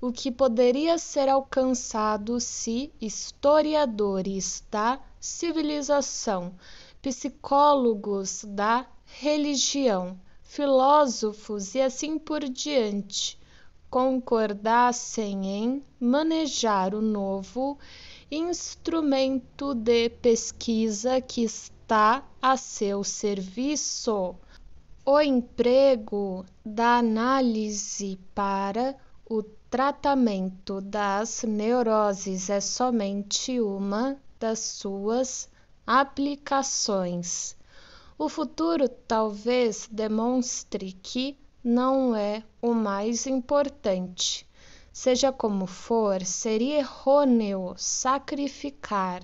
o que poderia ser alcançado se historiadores da civilização, psicólogos da religião, filósofos e assim por diante, concordassem em manejar o novo instrumento de pesquisa que está a seu serviço. O emprego da análise para o tratamento das neuroses é somente uma das suas aplicações. O futuro talvez demonstre que não é o mais importante. Seja como for, seria errôneo sacrificar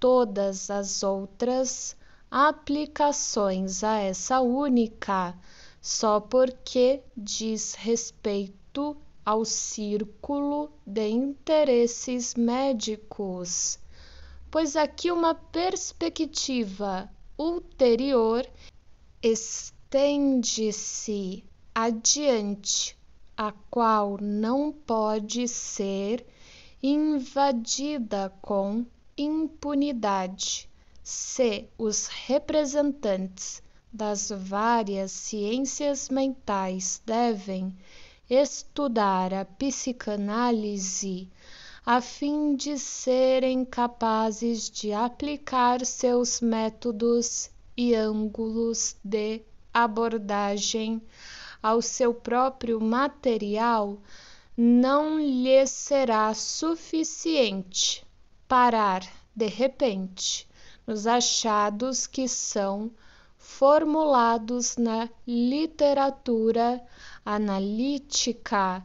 todas as outras aplicações a essa única, só porque diz respeito ao círculo de interesses médicos. Pois aqui uma perspectiva ulterior estende-se adiante, a qual não pode ser invadida com impunidade, se os representantes das várias ciências mentais devem estudar a psicanálise a fim de serem capazes de aplicar seus métodos e ângulos de abordagem ao seu próprio material, não lhe será suficiente parar de repente nos achados que são formulados na literatura analítica.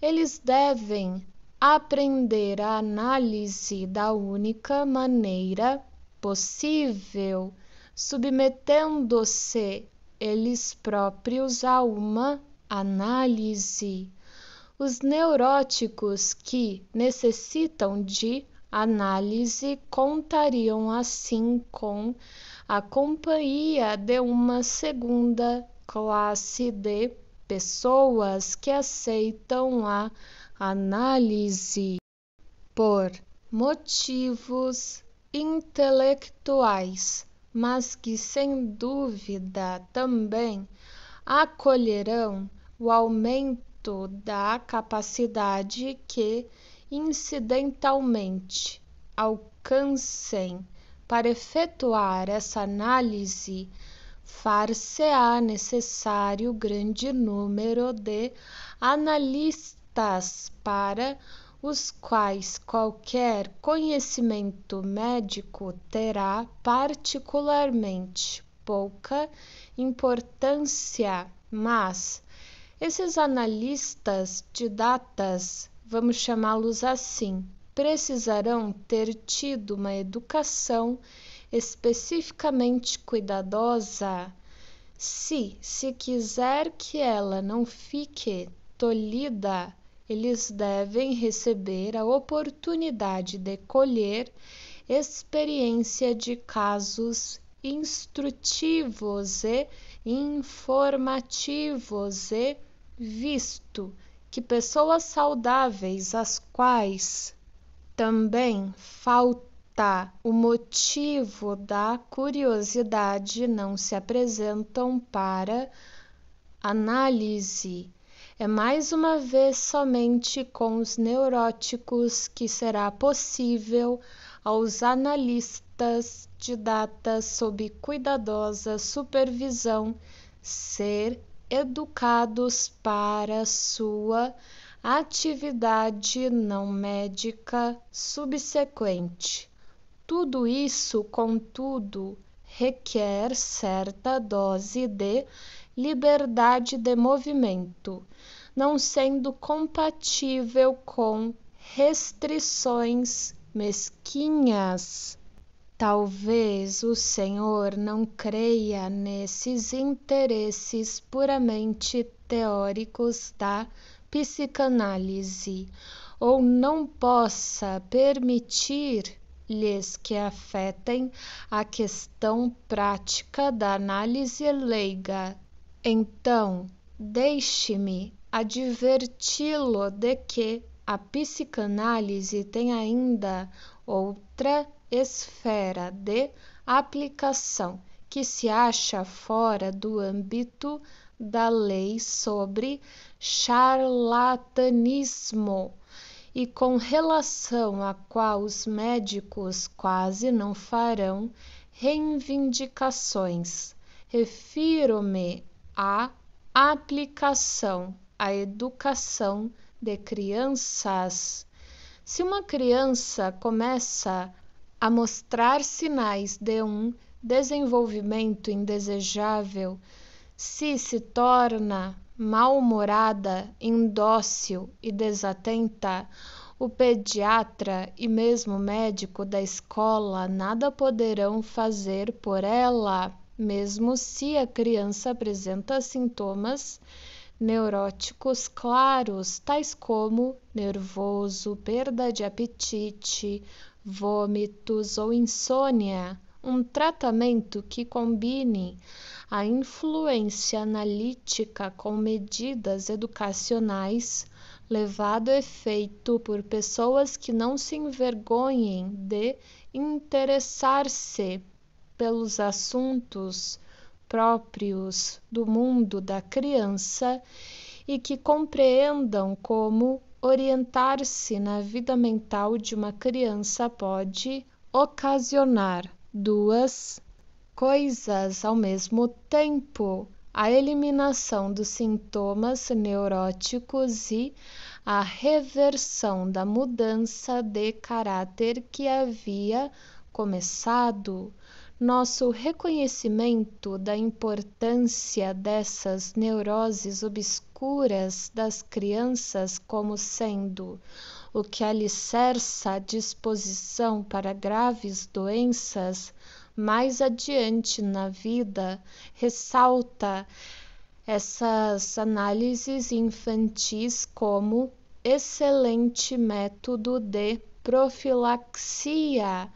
Eles devem aprender a análise da única maneira possível, submetendo-se eles próprios a uma análise. Os neuróticos que necessitam de análise contariam assim com a companhia de uma segunda classe de pessoas que aceitam a análise por motivos intelectuais, mas que sem dúvida também acolherão o aumento da capacidade que, incidentalmente, alcancem para efetuar essa análise, far-se-á necessário grande número de analistas aptas para os quais qualquer conhecimento médico terá particularmente pouca importância, mas esses analistas de datas, vamos chamá-los assim, precisarão ter tido uma educação especificamente cuidadosa se se quiser que ela não fique tolhida eles devem receber a oportunidade de colher experiência de casos instrutivos e informativos e visto que pessoas saudáveis às quais também falta o motivo da curiosidade não se apresentam para análise é mais uma vez somente com os neuróticos que será possível aos analistas de datas sob cuidadosa supervisão ser educados para sua atividade não médica subsequente. Tudo isso, contudo, requer certa dose de liberdade de movimento não sendo compatível com restrições mesquinhas. Talvez o Senhor não creia nesses interesses puramente teóricos da psicanálise, ou não possa permitir-lhes que afetem a questão prática da análise leiga. Então, deixe-me adverti-lo de que a psicanálise tem ainda outra esfera de aplicação que se acha fora do âmbito da lei sobre charlatanismo e com relação à qual os médicos quase não farão reivindicações. Refiro-me à aplicação a educação de crianças. Se uma criança começa a mostrar sinais de um desenvolvimento indesejável, se se torna mal-humorada, indócil e desatenta, o pediatra e mesmo o médico da escola nada poderão fazer por ela, mesmo se a criança apresenta sintomas neuróticos claros, tais como nervoso, perda de apetite, vômitos ou insônia, um tratamento que combine a influência analítica com medidas educacionais, levado a efeito por pessoas que não se envergonhem de interessar-se pelos assuntos próprios do mundo da criança e que compreendam como orientar-se na vida mental de uma criança pode ocasionar duas coisas ao mesmo tempo: a eliminação dos sintomas neuróticos e a reversão da mudança de caráter que havia começado nosso reconhecimento da importância dessas neuroses obscuras das crianças como sendo o que alicerça a disposição para graves doenças mais adiante na vida, ressalta essas análises infantis como excelente método de profilaxia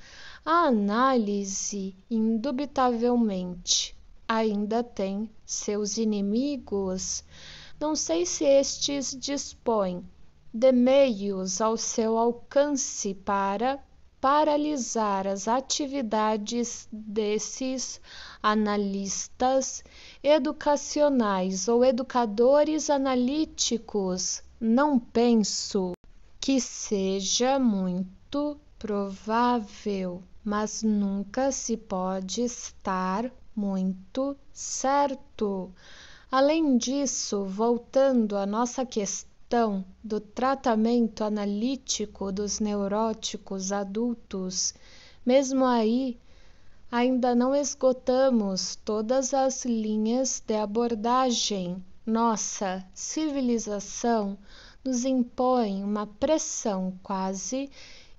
a análise, indubitavelmente, ainda tem seus inimigos. Não sei se estes dispõem de meios ao seu alcance para paralisar as atividades desses analistas educacionais ou educadores analíticos. Não penso que seja muito provável mas nunca se pode estar muito certo. Além disso, voltando à nossa questão do tratamento analítico dos neuróticos adultos, mesmo aí, ainda não esgotamos todas as linhas de abordagem. Nossa civilização nos impõe uma pressão quase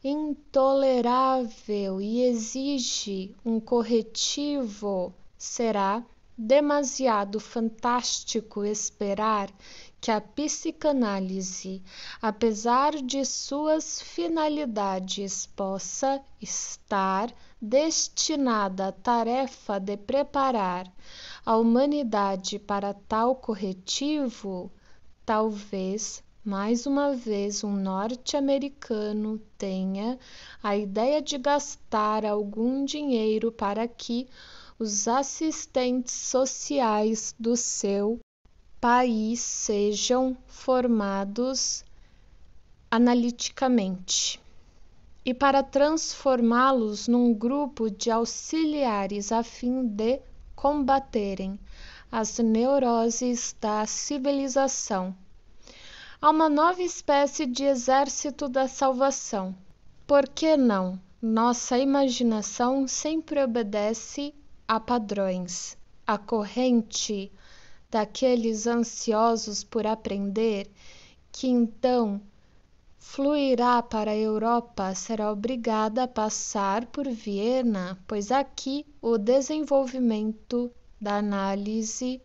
intolerável e exige um corretivo, será demasiado fantástico esperar que a psicanálise, apesar de suas finalidades, possa estar destinada à tarefa de preparar a humanidade para tal corretivo. Talvez mais uma vez um norte-americano tenha a ideia de gastar algum dinheiro para que os assistentes sociais do seu país sejam formados analiticamente e para transformá-los num grupo de auxiliares a fim de combaterem as neuroses da civilização há uma nova espécie de exército da salvação. Por que não? Nossa imaginação sempre obedece a padrões. A corrente daqueles ansiosos por aprender, que então fluirá para a Europa, será obrigada a passar por Viena, pois aqui o desenvolvimento da análise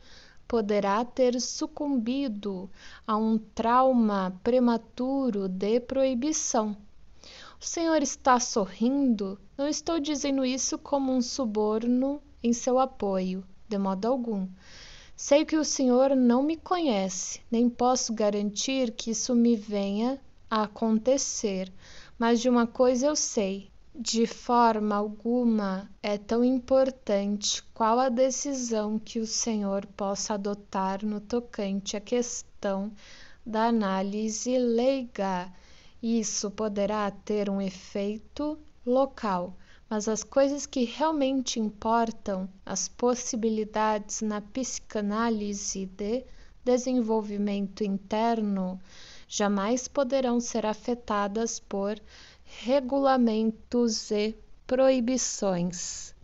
poderá ter sucumbido a um trauma prematuro de proibição. O senhor está sorrindo? Não estou dizendo isso como um suborno em seu apoio, de modo algum. Sei que o senhor não me conhece, nem posso garantir que isso me venha a acontecer, mas de uma coisa eu sei: de forma alguma é tão importante qual a decisão que o senhor possa adotar no tocante à questão da análise leiga. Isso poderá ter um efeito local, mas as coisas que realmente importam, as possibilidades na psicanálise de desenvolvimento interno, jamais poderão ser afetadas por regulamentos e proibições.